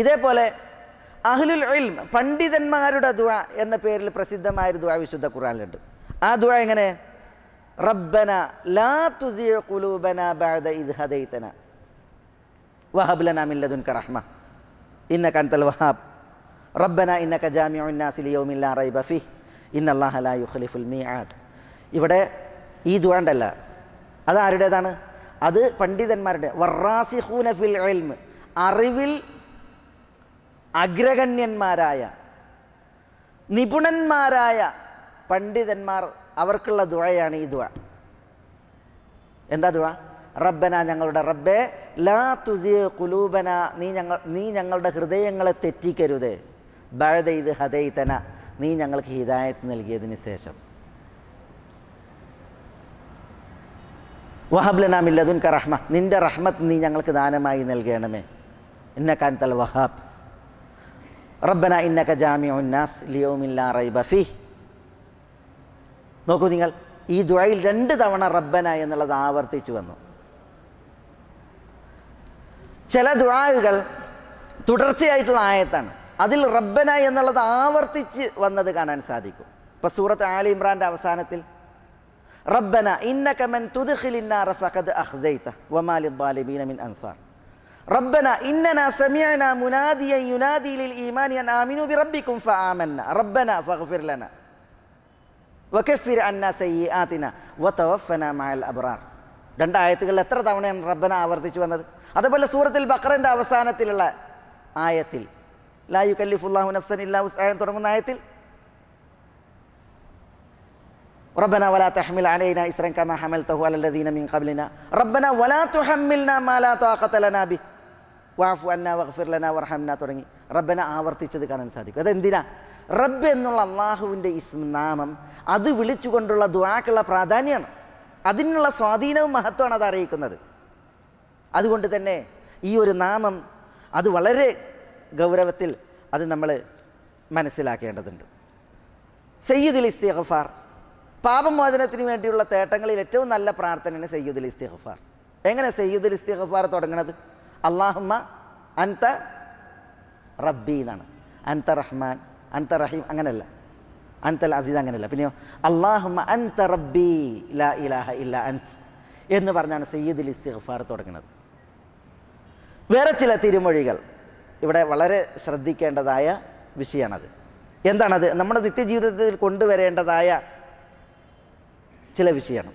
Speaker 1: ഇതേപോലെ അഹ്ലുൽ ഇൽം പണ്ഡിതന്മാരുടെ ദുവ എന്ന പേരിൽ പ്രസിദ്ധമായൊരു ദുവ വിശുദ്ധ ഖുറാനിലുണ്ട് ആ ദുവ എങ്ങനെ റബ്ബന ലാ തുസിയ കുലൂബന ബഅദ ഇദ് ഹദൈതന വഹബ് ലനാ മിൻ ലദുൻക റഹ്മ ഇന്നക അൻതൽ വഹാബ് റബ്ബന ഇന്നക ജാമിഉൻ നാസി ലിയൗമിൻ ലാ റൈബ ഫീഹ് ഇന്നല്ലാഹ ലാ യുഖ്ലിഫുൽ മീആദ് ഇവിടെ ഈ ദുവ ഉണ്ടല്ല അത് ആരുടേതാണ് അത് പണ്ഡിതന്മാരുടെ വറാസിഹൂന ഫിൽ എൽമ് അറിവിൽ അഗ്രഗണ്യന്മാരായ നിപുണന്മാരായ പണ്ഡിതന്മാർ അവർക്കുള്ള ദുഴയാണ് ഈ ദുഴ എന്താ ദുഴ റബ്ബന ഞങ്ങളുടെ റബ്ബെ ലാ തുസിയ കുലൂബന നീ ഞങ്ങൾ നീ ഞങ്ങളുടെ ഹൃദയങ്ങളെ തെറ്റിക്കരുത് ബഴദ ഇത് ഹദൈതന നീ ഞങ്ങൾക്ക് ഹിദായത്ത് നൽകിയതിന് ശേഷം വഹാബ്ലനാമില്ലതുൻ ക റഹ്മ നിൻ്റെ റഹ്മത്ത് നീ ഞങ്ങൾക്ക് ദാനമായി നൽകണമേ ഇന്നക്കാൻ തൽ വഹാബ് റബ്ബന ഇന്നക്ക ജാമ്യ ഉന്നാസ് ലിയോമില്ല റൈബഫി നോക്കൂ നിങ്ങൾ ഈ ദുഴയിൽ രണ്ട് തവണ റബ്ബന എന്നുള്ളത് ആവർത്തിച്ചു വന്നു ചില ദുഴാവുകൾ തുടർച്ചയായിട്ടുള്ള ആയത്താണ് അതിൽ റബ്ബന എന്നുള്ളത് ആവർത്തിച്ച് വന്നത് കാണാൻ സാധിക്കും ഇപ്പം സൂറത്ത് ആലി ഇമ്രാൻ്റെ അവസാനത്തിൽ ربنا إنك من تدخل النار فقد أخزيته وما للظالمين من أنصار ربنا إننا سمعنا مناديا ينادي للإيمان أن آمنوا بربكم فآمنا ربنا فاغفر لنا وكفر عنا سيئاتنا وتوفنا مع الأبرار രണ്ട് ആയത്തുകളിൽ എത്ര തവണയാണ് റബ്ബന ആവർത്തിച്ചു വന്നത് അതുപോലെ സൂറത്തിൽ ബക്രന്റെ അവസാനത്തിലുള്ള ആയത്തിൽ ലായു കല്ലിഫുല്ലാഹു നഫ്സൻ ഇല്ലാ ഹുസ്ആൻ തുടങ്ങുന്ന ആയത്തിൽ ربنا ولا تحمل علينا إسرا كما حملته على الذين من قبلنا ربنا ولا تحملنا ما لا طاقة لنا به വാഫു അന്ന വഖഫിർ ലന വർഹംന തുടങ്ങി റബ്ബനെ ആവർത്തിച്ചത് കാണാൻ സാധിക്കും അതെന്തിനാ റബ്ബ് എന്നുള്ള അള്ളാഹുവിൻ്റെ ഇസ്മ നാമം അത് വിളിച്ചുകൊണ്ടുള്ള ദുവാക്കുള്ള പ്രാധാന്യമാണ് അതിനുള്ള സ്വാധീനവും മഹത്വമാണ് അത് അറിയിക്കുന്നത് അതുകൊണ്ട് തന്നെ ഈ ഒരു നാമം അത് വളരെ ഗൗരവത്തിൽ അത് നമ്മൾ മനസ്സിലാക്കേണ്ടതുണ്ട് സയ്യിദുൽ ഇസ്തിഗഫാർ പാപമോചനത്തിന് വേണ്ടിയുള്ള തേട്ടങ്ങളിൽ ഏറ്റവും നല്ല പ്രാർത്ഥനയാണ് അലി ഇസ്തിഹഫാർ എങ്ങനെ അലി ഇസ്തിഹഫാർ തുടങ്ങണത് അള്ളാഹമ്മ അൻത റബ്ബി എന്നാണ് അൻത റഹ്മാൻ അൻത റഹീം അങ്ങനെയല്ല അൻതൽ അസീദ് അങ്ങനെയല്ല പിന്നെയോ അള്ളാഹുമ്മ അൻത റബ്ബി ലാ ഇലാഹ ഇല്ല അൻത് എന്ന് പറഞ്ഞാണ് സയ്യിദുൽ ഇസ്തിഗഫാർ തുടങ്ങുന്നത് വേറെ ചില തിരുമൊഴികൾ ഇവിടെ വളരെ ശ്രദ്ധിക്കേണ്ടതായ വിഷയമാണത് എന്താണത് നമ്മുടെ നിത്യജീവിതത്തിൽ കൊണ്ടുവരേണ്ടതായ ചില വിഷയമാണ്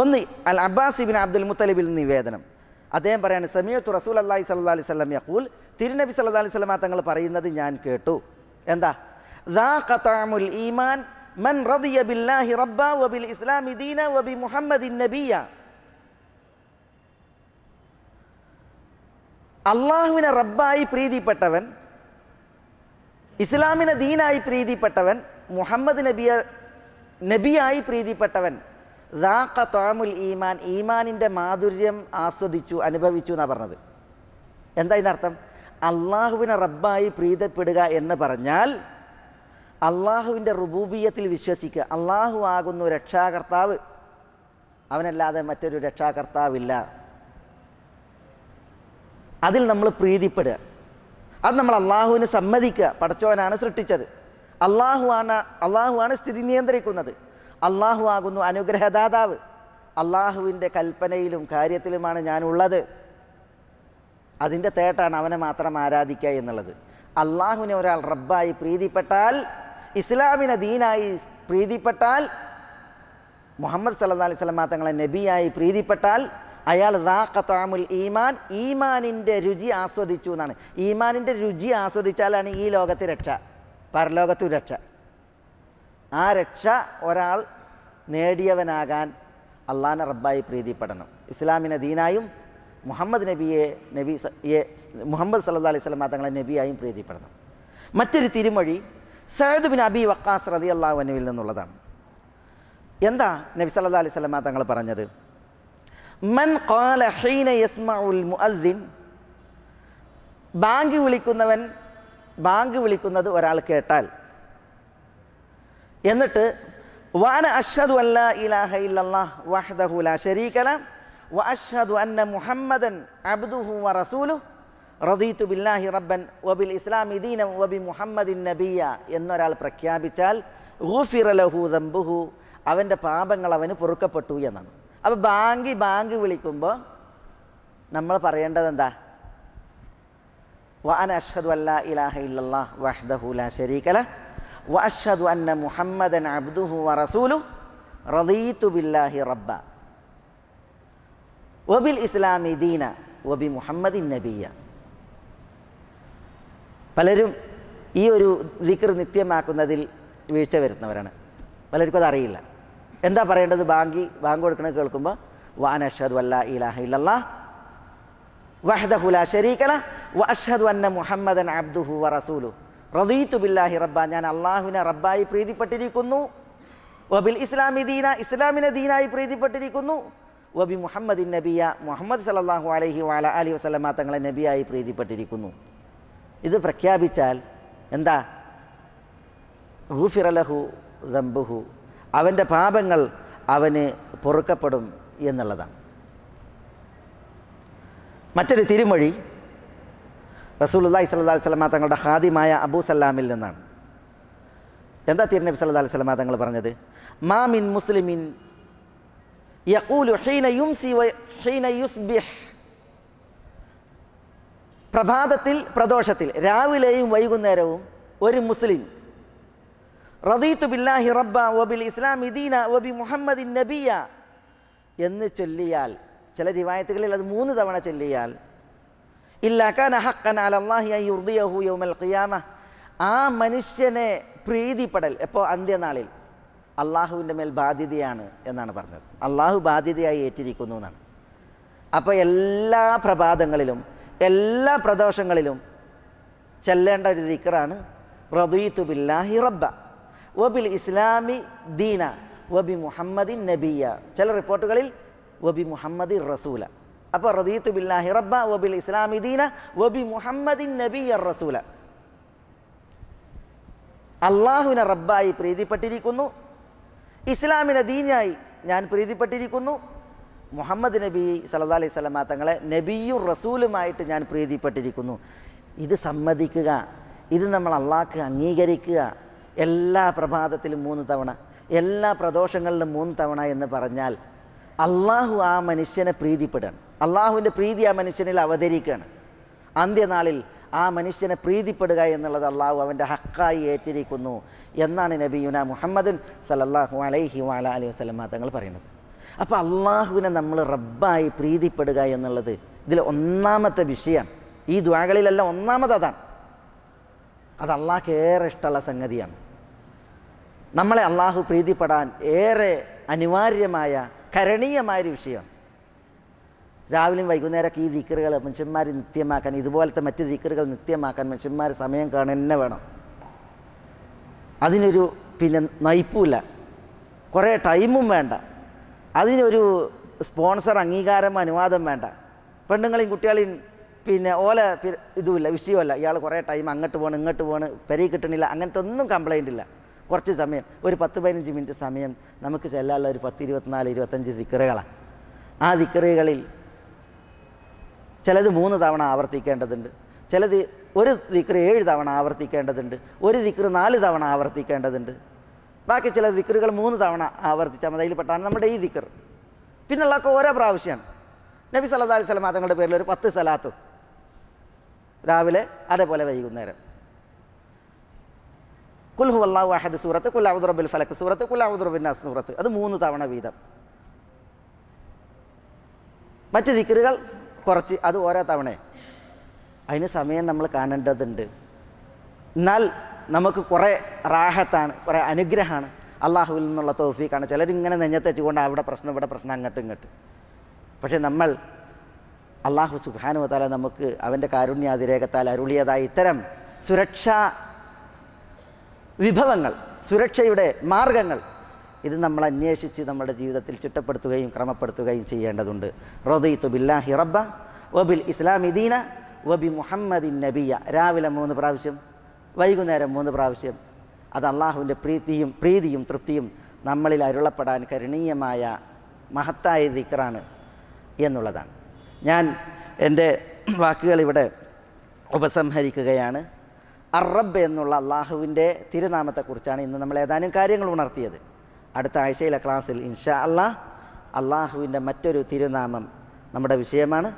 Speaker 1: ഒന്ന് അൽ അബ്ബാസിബിൻ അബ്ദുൽ മുത്തലിബിൽ നിവേദനം അദ്ദേഹം പറയാണ് സമീയത്തു റസൂൽ അള്ളാഹി സല്ലാ അലൈഹി സ്വലം യഹൂൽ തിരുനബി സല്ല അലൈഹി സ്വലമ തങ്ങൾ പറയുന്നത് ഞാൻ കേട്ടു എന്താ ഈമാൻ മൻ റദിയ ബില്ലാഹി റബ്ബ വബിൽ ഇസ്ലാമി ദീന വബി മുഹമ്മദിൻ നബിയ അള്ളാഹുവിനെ റബ്ബായി പ്രീതിപ്പെട്ടവൻ ഇസ്ലാമിനെ ദീനായി പ്രീതിപ്പെട്ടവൻ മുഹമ്മദ് നബിയെ നബിയായി പ്രീതിപ്പെട്ടവൻ ദാഖ താമുൽ ഈമാൻ ഈമാനിൻ്റെ മാധുര്യം ആസ്വദിച്ചു അനുഭവിച്ചു എന്നാണ് പറഞ്ഞത് എന്താ ഇതിനർത്ഥം അള്ളാഹുവിനെ റബ്ബായി പ്രീതപ്പെടുക എന്ന് പറഞ്ഞാൽ അള്ളാഹുവിൻ്റെ റുബൂബിയത്തിൽ വിശ്വസിക്കുക അള്ളാഹു ആകുന്നു രക്ഷാകർത്താവ് അവനല്ലാതെ മറ്റൊരു രക്ഷാകർത്താവില്ല അതിൽ നമ്മൾ പ്രീതിപ്പെടുക അത് നമ്മൾ അള്ളാഹുവിന് സമ്മതിക്കുക പഠിച്ചവനാണ് സൃഷ്ടിച്ചത് അള്ളാഹുവാണ് അള്ളാഹുവാണ് സ്ഥിതി നിയന്ത്രിക്കുന്നത് അള്ളാഹു ആകുന്നു അനുഗ്രഹദാതാവ് അള്ളാഹുവിൻ്റെ കൽപ്പനയിലും കാര്യത്തിലുമാണ് ഞാനുള്ളത് അതിൻ്റെ തേട്ടാണ് അവനെ മാത്രം ആരാധിക്കുക എന്നുള്ളത് അള്ളാഹുവിനെ ഒരാൾ റബ്ബായി പ്രീതിപ്പെട്ടാൽ ഇസ്ലാമിനെ ദീനായി പ്രീതിപ്പെട്ടാൽ മുഹമ്മദ് സല്ലാ അലൈഹി സ്വലമാ തങ്ങളെ നബിയായി പ്രീതിപ്പെട്ടാൽ അയാൾ ദാഖത്താമുൽ ഈമാൻ ഈമാനിൻ്റെ രുചി ആസ്വദിച്ചു എന്നാണ് ഈമാനിൻ്റെ രുചി ആസ്വദിച്ചാലാണ് ഈ ലോകത്തെ രക്ഷ പരലോകത്തു രക്ഷ ആ രക്ഷ ഒരാൾ നേടിയവനാകാൻ അള്ളാഹ് റബ്ബായി പ്രീതിപ്പെടണം ഇസ്ലാമിനെ ദീനായും മുഹമ്മദ് നബിയെ നബി മുഹമ്മദ് സല്ലാ അലൈഹി സ്വലാ തങ്ങളെ നബിയായും പ്രീതിപ്പെടണം മറ്റൊരു തിരുമൊഴി സയദ് ബിൻ അബി വക്കാസ് റതി അള്ളാഹുനുവിൽ നിന്നുള്ളതാണ് എന്താ നബി സല്ല അലൈഹി സ്വലാ തങ്ങൾ പറഞ്ഞത് മൻ ബാങ്കി വിളിക്കുന്നവൻ ബാങ്ക് വിളിക്കുന്നത് ഒരാൾ കേട്ടാൽ എന്നിട്ട് വാന അഷ്ഹദു അല്ലാ ഇലാഹ ഇല്ലല്ലാഹ് വഹ്ദഹു ലാ ശരീകല വ അഷ്ഹദു അന്ന മുഹമ്മദൻ അബ്ദുഹു വ റസൂലു റദീതു ബില്ലാഹി റബ്ബൻ വബിൽ ഇസ്ലാമി ദീനം വബി മുഹമ്മദിൻ നബിയ എന്നൊരാൾ പ്രഖ്യാപിച്ചാൽ ഗുഫിറലഹു ദംബുഹു അവൻ്റെ പാപങ്ങൾ അവന് പൊറുക്കപ്പെട്ടു എന്നാണ് അപ്പോൾ ബാങ്കി ബാങ്ക് വിളിക്കുമ്പോൾ നമ്മൾ പറയേണ്ടത് എന്താ وأنا أشهد أن لا إله إلا الله وحده لا شريك له وأشهد أن محمدا عبده ورسوله رضيت بالله ربا وبالإسلام دينا وبمحمد نبيا പലരും ഈ ഒരു ദിക്കർ നിത്യമാക്കുന്നതിൽ വീഴ്ച വരുന്നവരാണ് പലർക്കും അതറിയില്ല എന്താ പറയേണ്ടത് ബാങ്കി ബാങ്ക് കൊടുക്കണത് കേൾക്കുമ്പോൾ വാൻ അഷദ് വല്ല ഇലാഹ ഇല്ലല്ലാ വഹദഹുല ഷരീക്കന വ അഷ്ഹദു അന്ന മുഹമ്മദൻ അബ്ദുഹു വ റസൂലു റദീത്തു ബില്ലാഹി റബ്ബ ഞാൻ അള്ളാഹുവിനെ റബ്ബായി പ്രീതിപ്പെട്ടിരിക്കുന്നു വബിൽ ഇസ്ലാമി ദീന ഇസ്ലാമിനെ ദീനായി പ്രീതിപ്പെട്ടിരിക്കുന്നു വബി മുഹമ്മദിൻ നബിയ മുഹമ്മദ് സല്ലാഹു അലഹി വാല അലി വസ്ലമ തങ്ങളെ നബിയായി പ്രീതിപ്പെട്ടിരിക്കുന്നു ഇത് പ്രഖ്യാപിച്ചാൽ എന്താ ഗുഫിറലഹു ദംബുഹു അവൻ്റെ പാപങ്ങൾ അവന് പൊറുക്കപ്പെടും എന്നുള്ളതാണ് മറ്റൊരു തിരുമൊഴി റസൂലുല്ലാഹി സല്ലാ സ്വലമ തങ്ങളുടെ ഹാദിമായ അബൂ സല്ലാമിൽ നിന്നാണ് എന്താ തിരുനബി സല്ലാ സ്വലമ തങ്ങൾ പറഞ്ഞത് മാമിൻ മുസ്ലിമിൻ യഖൂലു ഹീന യുംസി ഹീന പ്രഭാതത്തിൽ പ്രദോഷത്തിൽ രാവിലെയും വൈകുന്നേരവും ഒരു മുസ്ലിം റദീത്തു ബില്ലാഹി റബ്ബ ഒബിൽ ഇസ്ലാം ഇദീന ഒബി മുഹമ്മദിൻ നബിയ എന്ന് ചൊല്ലിയാൽ ചില റിവായത്തുകളിൽ അത് മൂന്ന് തവണ ചൊല്ലിയാൽ ഇല്ലാക്കാൻ അഹക്കൻ അലല്ലാഹിയുർദിയഹു യൗമൽ ഖിയാമ ആ മനുഷ്യനെ പ്രീതിപ്പെടൽ എപ്പോൾ അന്ത്യനാളിൽ അള്ളാഹുവിൻ്റെ മേൽ ബാധ്യതയാണ് എന്നാണ് പറഞ്ഞത് അള്ളാഹു ബാധ്യതയായി ഏറ്റിരിക്കുന്നു എന്നാണ് അപ്പോൾ എല്ലാ പ്രഭാതങ്ങളിലും എല്ലാ പ്രദോഷങ്ങളിലും ചെല്ലേണ്ട ഒരു ദിക്കറാണ് റബീത്തു ബില്ലാഹി റബ്ബ വബിൽ ഇസ്ലാമി ദീന ഒബി മുഹമ്മദിൻ നബിയ ചില റിപ്പോർട്ടുകളിൽ വബി മുഹമ്മദ് റസൂല അപ്പോൾ റദീത്തു ബില്ലാഹി റബ്ബ വബിൽ ഇസ്ലാമി ദീന വബി മുഹമ്മദിൻ നബി റസൂല അള്ളാഹുവിനെ റബ്ബായി പ്രീതിപ്പെട്ടിരിക്കുന്നു ഇസ്ലാമിനെ ദീനായി ഞാൻ പ്രീതിപ്പെട്ടിരിക്കുന്നു മുഹമ്മദ് നബി സല്ലാ അലൈഹി സ്വലമ തങ്ങളെ നബിയും റസൂലുമായിട്ട് ഞാൻ പ്രീതിപ്പെട്ടിരിക്കുന്നു ഇത് സമ്മതിക്കുക ഇത് നമ്മൾ അള്ളാഹ്ക്ക് അംഗീകരിക്കുക എല്ലാ പ്രഭാതത്തിലും മൂന്ന് തവണ എല്ലാ പ്രദോഷങ്ങളിലും മൂന്ന് തവണ എന്ന് പറഞ്ഞാൽ അള്ളാഹു ആ മനുഷ്യനെ പ്രീതിപ്പെടുകയാണ് അള്ളാഹുവിൻ്റെ പ്രീതി ആ മനുഷ്യനിൽ അവതരിക്കുകയാണ് അന്ത്യനാളിൽ ആ മനുഷ്യനെ പ്രീതിപ്പെടുക എന്നുള്ളത് അള്ളാഹു അവൻ്റെ ഹക്കായി ഏറ്റിരിക്കുന്നു എന്നാണ് നബിയുന മുഹമ്മദുൻ സലല്ലാഹു അലൈഹി വാല അലി വസ്ലമ തങ്ങൾ പറയുന്നത് അപ്പോൾ അള്ളാഹുവിനെ നമ്മൾ റബ്ബായി പ്രീതിപ്പെടുക എന്നുള്ളത് ഇതിൽ ഒന്നാമത്തെ വിഷയമാണ് ഈ ദ്വാകളിലെല്ലാം ഒന്നാമത് അതാണ് അത് അള്ളാഹ്ക്ക് ഏറെ ഇഷ്ടമുള്ള സംഗതിയാണ് നമ്മളെ അള്ളാഹു പ്രീതിപ്പെടാൻ ഏറെ അനിവാര്യമായ കരണീയമായൊരു വിഷയമാണ് രാവിലെയും വൈകുന്നേരമൊക്കെ ഈ ദിക്കറുകൾ മനുഷ്യന്മാർ നിത്യമാക്കാൻ ഇതുപോലത്തെ മറ്റ് ദിക്കറുകൾ നിത്യമാക്കാൻ മനുഷ്യന്മാർ സമയം കാണാൻ വേണം അതിനൊരു പിന്നെ നയിപ്പൂല കുറേ ടൈമും വേണ്ട അതിനൊരു സ്പോൺസർ അംഗീകാരം അനുവാദം വേണ്ട പെണ്ണുങ്ങളെയും കുട്ടികളെയും പിന്നെ ഓല ഇതുമില്ല വിഷയമല്ല ഇയാൾ കുറേ ടൈം അങ്ങോട്ട് പോകണം ഇങ്ങോട്ട് പോകണം പെരയിൽ കിട്ടണില്ല അങ്ങനത്തെ ഒന്നും കംപ്ലൈൻ്റ് ഇല്ല കുറച്ച് സമയം ഒരു പത്ത് പതിനഞ്ച് മിനിറ്റ് സമയം നമുക്ക് ചെല്ലാനുള്ള ഒരു പത്ത് ഇരുപത്തിനാല് ഇരുപത്തഞ്ച് ദിക്കറുകളാണ് ആ ദിക്കറുകളിൽ ചിലത് മൂന്ന് തവണ ആവർത്തിക്കേണ്ടതുണ്ട് ചിലത് ഒരു ദിക്കറ് ഏഴ് തവണ ആവർത്തിക്കേണ്ടതുണ്ട് ഒരു ദിക്കറ് നാല് തവണ ആവർത്തിക്കേണ്ടതുണ്ട് ബാക്കി ചില ദിക്കറുകൾ മൂന്ന് തവണ ആവർത്തിച്ചാൽ മതി അതിൽപ്പെട്ടാണ് നമ്മുടെ ഈ ദിക്കർ പിന്നുള്ളതൊക്കെ ഓരോ പ്രാവശ്യമാണ് നബി സല്ലാ അലൈഹി സ്വലം തങ്ങളുടെ പേരിൽ ഒരു പത്ത് സലാത്ത് രാവിലെ അതേപോലെ വൈകുന്നേരം കുൽഹു അള്ളാഹു അഹദ് സൂറത്ത് കുലാവുദ്റബുൽ ഫലക്ക് സൂറത്ത് നാസ് സൂറത്ത് അത് മൂന്ന് തവണ വീതം മറ്റ് ദിക്കറുകൾ കുറച്ച് അത് ഓരോ തവണ അതിന് സമയം നമ്മൾ കാണേണ്ടതുണ്ട് എന്നാൽ നമുക്ക് കുറേ റാഹത്താണ് കുറേ അനുഗ്രഹമാണ് അള്ളാഹുവിൽ നിന്നുള്ള തോഫീക്കാണ് ചിലരിങ്ങനെ നെഞ്ഞത്തെച്ചുകൊണ്ട് അവിടെ പ്രശ്നം ഇവിടെ പ്രശ്നം അങ്ങോട്ട് ഇങ്ങോട്ട് പക്ഷേ നമ്മൾ അള്ളാഹു സുബാനുവത്താല നമുക്ക് അവൻ്റെ കാരുണ്യാതിരേകത്താൽ അരുളിയതായി ഇത്തരം സുരക്ഷാ വിഭവങ്ങൾ സുരക്ഷയുടെ മാർഗങ്ങൾ ഇത് നമ്മൾ അന്വേഷിച്ച് നമ്മുടെ ജീവിതത്തിൽ ചിട്ടപ്പെടുത്തുകയും ക്രമപ്പെടുത്തുകയും ചെയ്യേണ്ടതുണ്ട് റദീത്തു ബില്ലാഹി റബ്ബ വബിൽ ഇസ്ലാമി ദീന വബി മുഹമ്മദിൻ നബിയ രാവിലെ മൂന്ന് പ്രാവശ്യം വൈകുന്നേരം മൂന്ന് പ്രാവശ്യം അത് അള്ളാഹുവിൻ്റെ പ്രീതിയും പ്രീതിയും തൃപ്തിയും നമ്മളിൽ അരുളപ്പെടാൻ കരുണീയമായ മഹത്തായ ദിക്കറാണ് എന്നുള്ളതാണ് ഞാൻ എൻ്റെ വാക്കുകൾ ഇവിടെ ഉപസംഹരിക്കുകയാണ് അറബ് എന്നുള്ള അള്ളാഹുവിൻ്റെ തിരുനാമത്തെക്കുറിച്ചാണ് ഇന്ന് നമ്മൾ ഏതാനും കാര്യങ്ങൾ ഉണർത്തിയത് അടുത്ത ആഴ്ചയിലെ ക്ലാസ്സിൽ ഇൻഷാ അള്ളാഹ് അള്ളാഹുവിൻ്റെ മറ്റൊരു തിരുനാമം നമ്മുടെ വിഷയമാണ്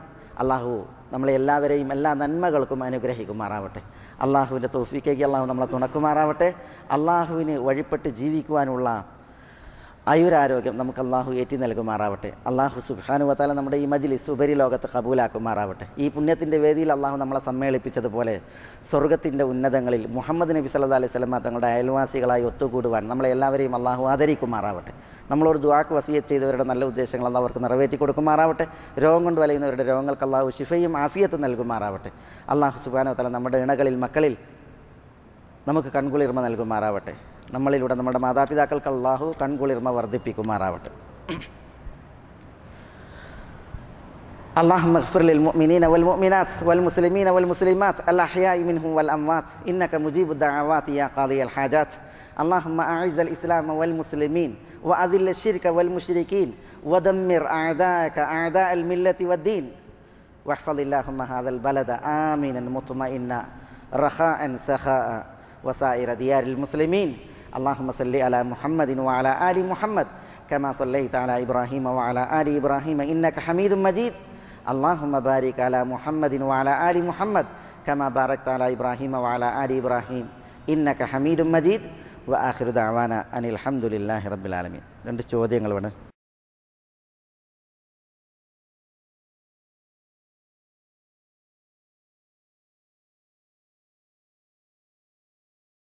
Speaker 1: അള്ളാഹു നമ്മളെ എല്ലാവരെയും എല്ലാ നന്മകൾക്കും അനുഗ്രഹിക്കുമാറാവട്ടെ അള്ളാഹുവിൻ്റെ തോഫിക്കേക്ക് അള്ളാഹു നമ്മളെ തുണക്കുമാറാവട്ടെ അള്ളാഹുവിന് വഴിപ്പെട്ട് ജീവിക്കുവാനുള്ള ആയുരാരോഗ്യം നമുക്ക് അള്ളാഹു ഏറ്റി നൽകുമാറാവട്ടെ അള്ളാഹു സുബാനു വത്താല നമ്മുടെ ഈ മജ്ലിസ് ഉപരി ലോകത്ത് കബൂലാക്കുമാറാവട്ടെ ഈ പുണ്യത്തിൻ്റെ വേദിയിൽ അള്ളാഹു നമ്മളെ സമ്മേളിപ്പിച്ചതുപോലെ സ്വർഗത്തിൻ്റെ ഉന്നതങ്ങളിൽ മുഹമ്മദ് നബി സല്ലാ അലൈഹി സ്വലമ തങ്ങളുടെ അയൽവാസികളായി ഒത്തുകൂടുവാൻ നമ്മളെ എല്ലാവരെയും അള്ളാഹു ആദരിക്കുമാറാവട്ടെ നമ്മളോട് ദുവാക്ക് വസീയത്ത് ചെയ്തവരുടെ നല്ല ഉദ്ദേശങ്ങൾ അന്ന് അവർക്ക് നിറവേറ്റി കൊടുക്കുമാറാവട്ടെ രോഗം കൊണ്ട് വലയുന്നവരുടെ രോഗങ്ങൾക്ക് അള്ളാഹു ശിഫയും ആഫിയത്ത് നൽകുമാറാവട്ടെ അള്ളാഹു സുബാനു വത്താല നമ്മുടെ ഇണകളിൽ മക്കളിൽ നമുക്ക് കൺകുളിർമ നൽകുമാറാവട്ടെ നമ്മളിലൂടെ നമ്മുടെ മാതാപിതാക്കൾക്ക് അള്ളാഹു കൺകുളിർമ വർദ്ധിപ്പിക്കുമാറാവട്ടെ اللهم اغفر للمؤمنين والمؤمنات والمسلمين والمسلمات الأحياء منهم والأموات إنك مجيب الدعوات يا قاضي الحاجات اللهم أعز الإسلام والمسلمين وأذل الشرك والمشركين ودمر أعداءك أعداء الملة والدين واحفظ اللهم هذا البلد آمنا مطمئنا رخاء سخاء وسائر ديار المسلمين اللهم صل على محمد وعلى آل محمد كما صليت على إبراهيم وعلى آل إبراهيم إنك حميد مجيد اللهم بارك على محمد وعلى آل محمد كما باركت على إبراهيم وعلى آل إبراهيم إنك حميد مجيد وآخر دعوانا أن الحمد لله رب العالمين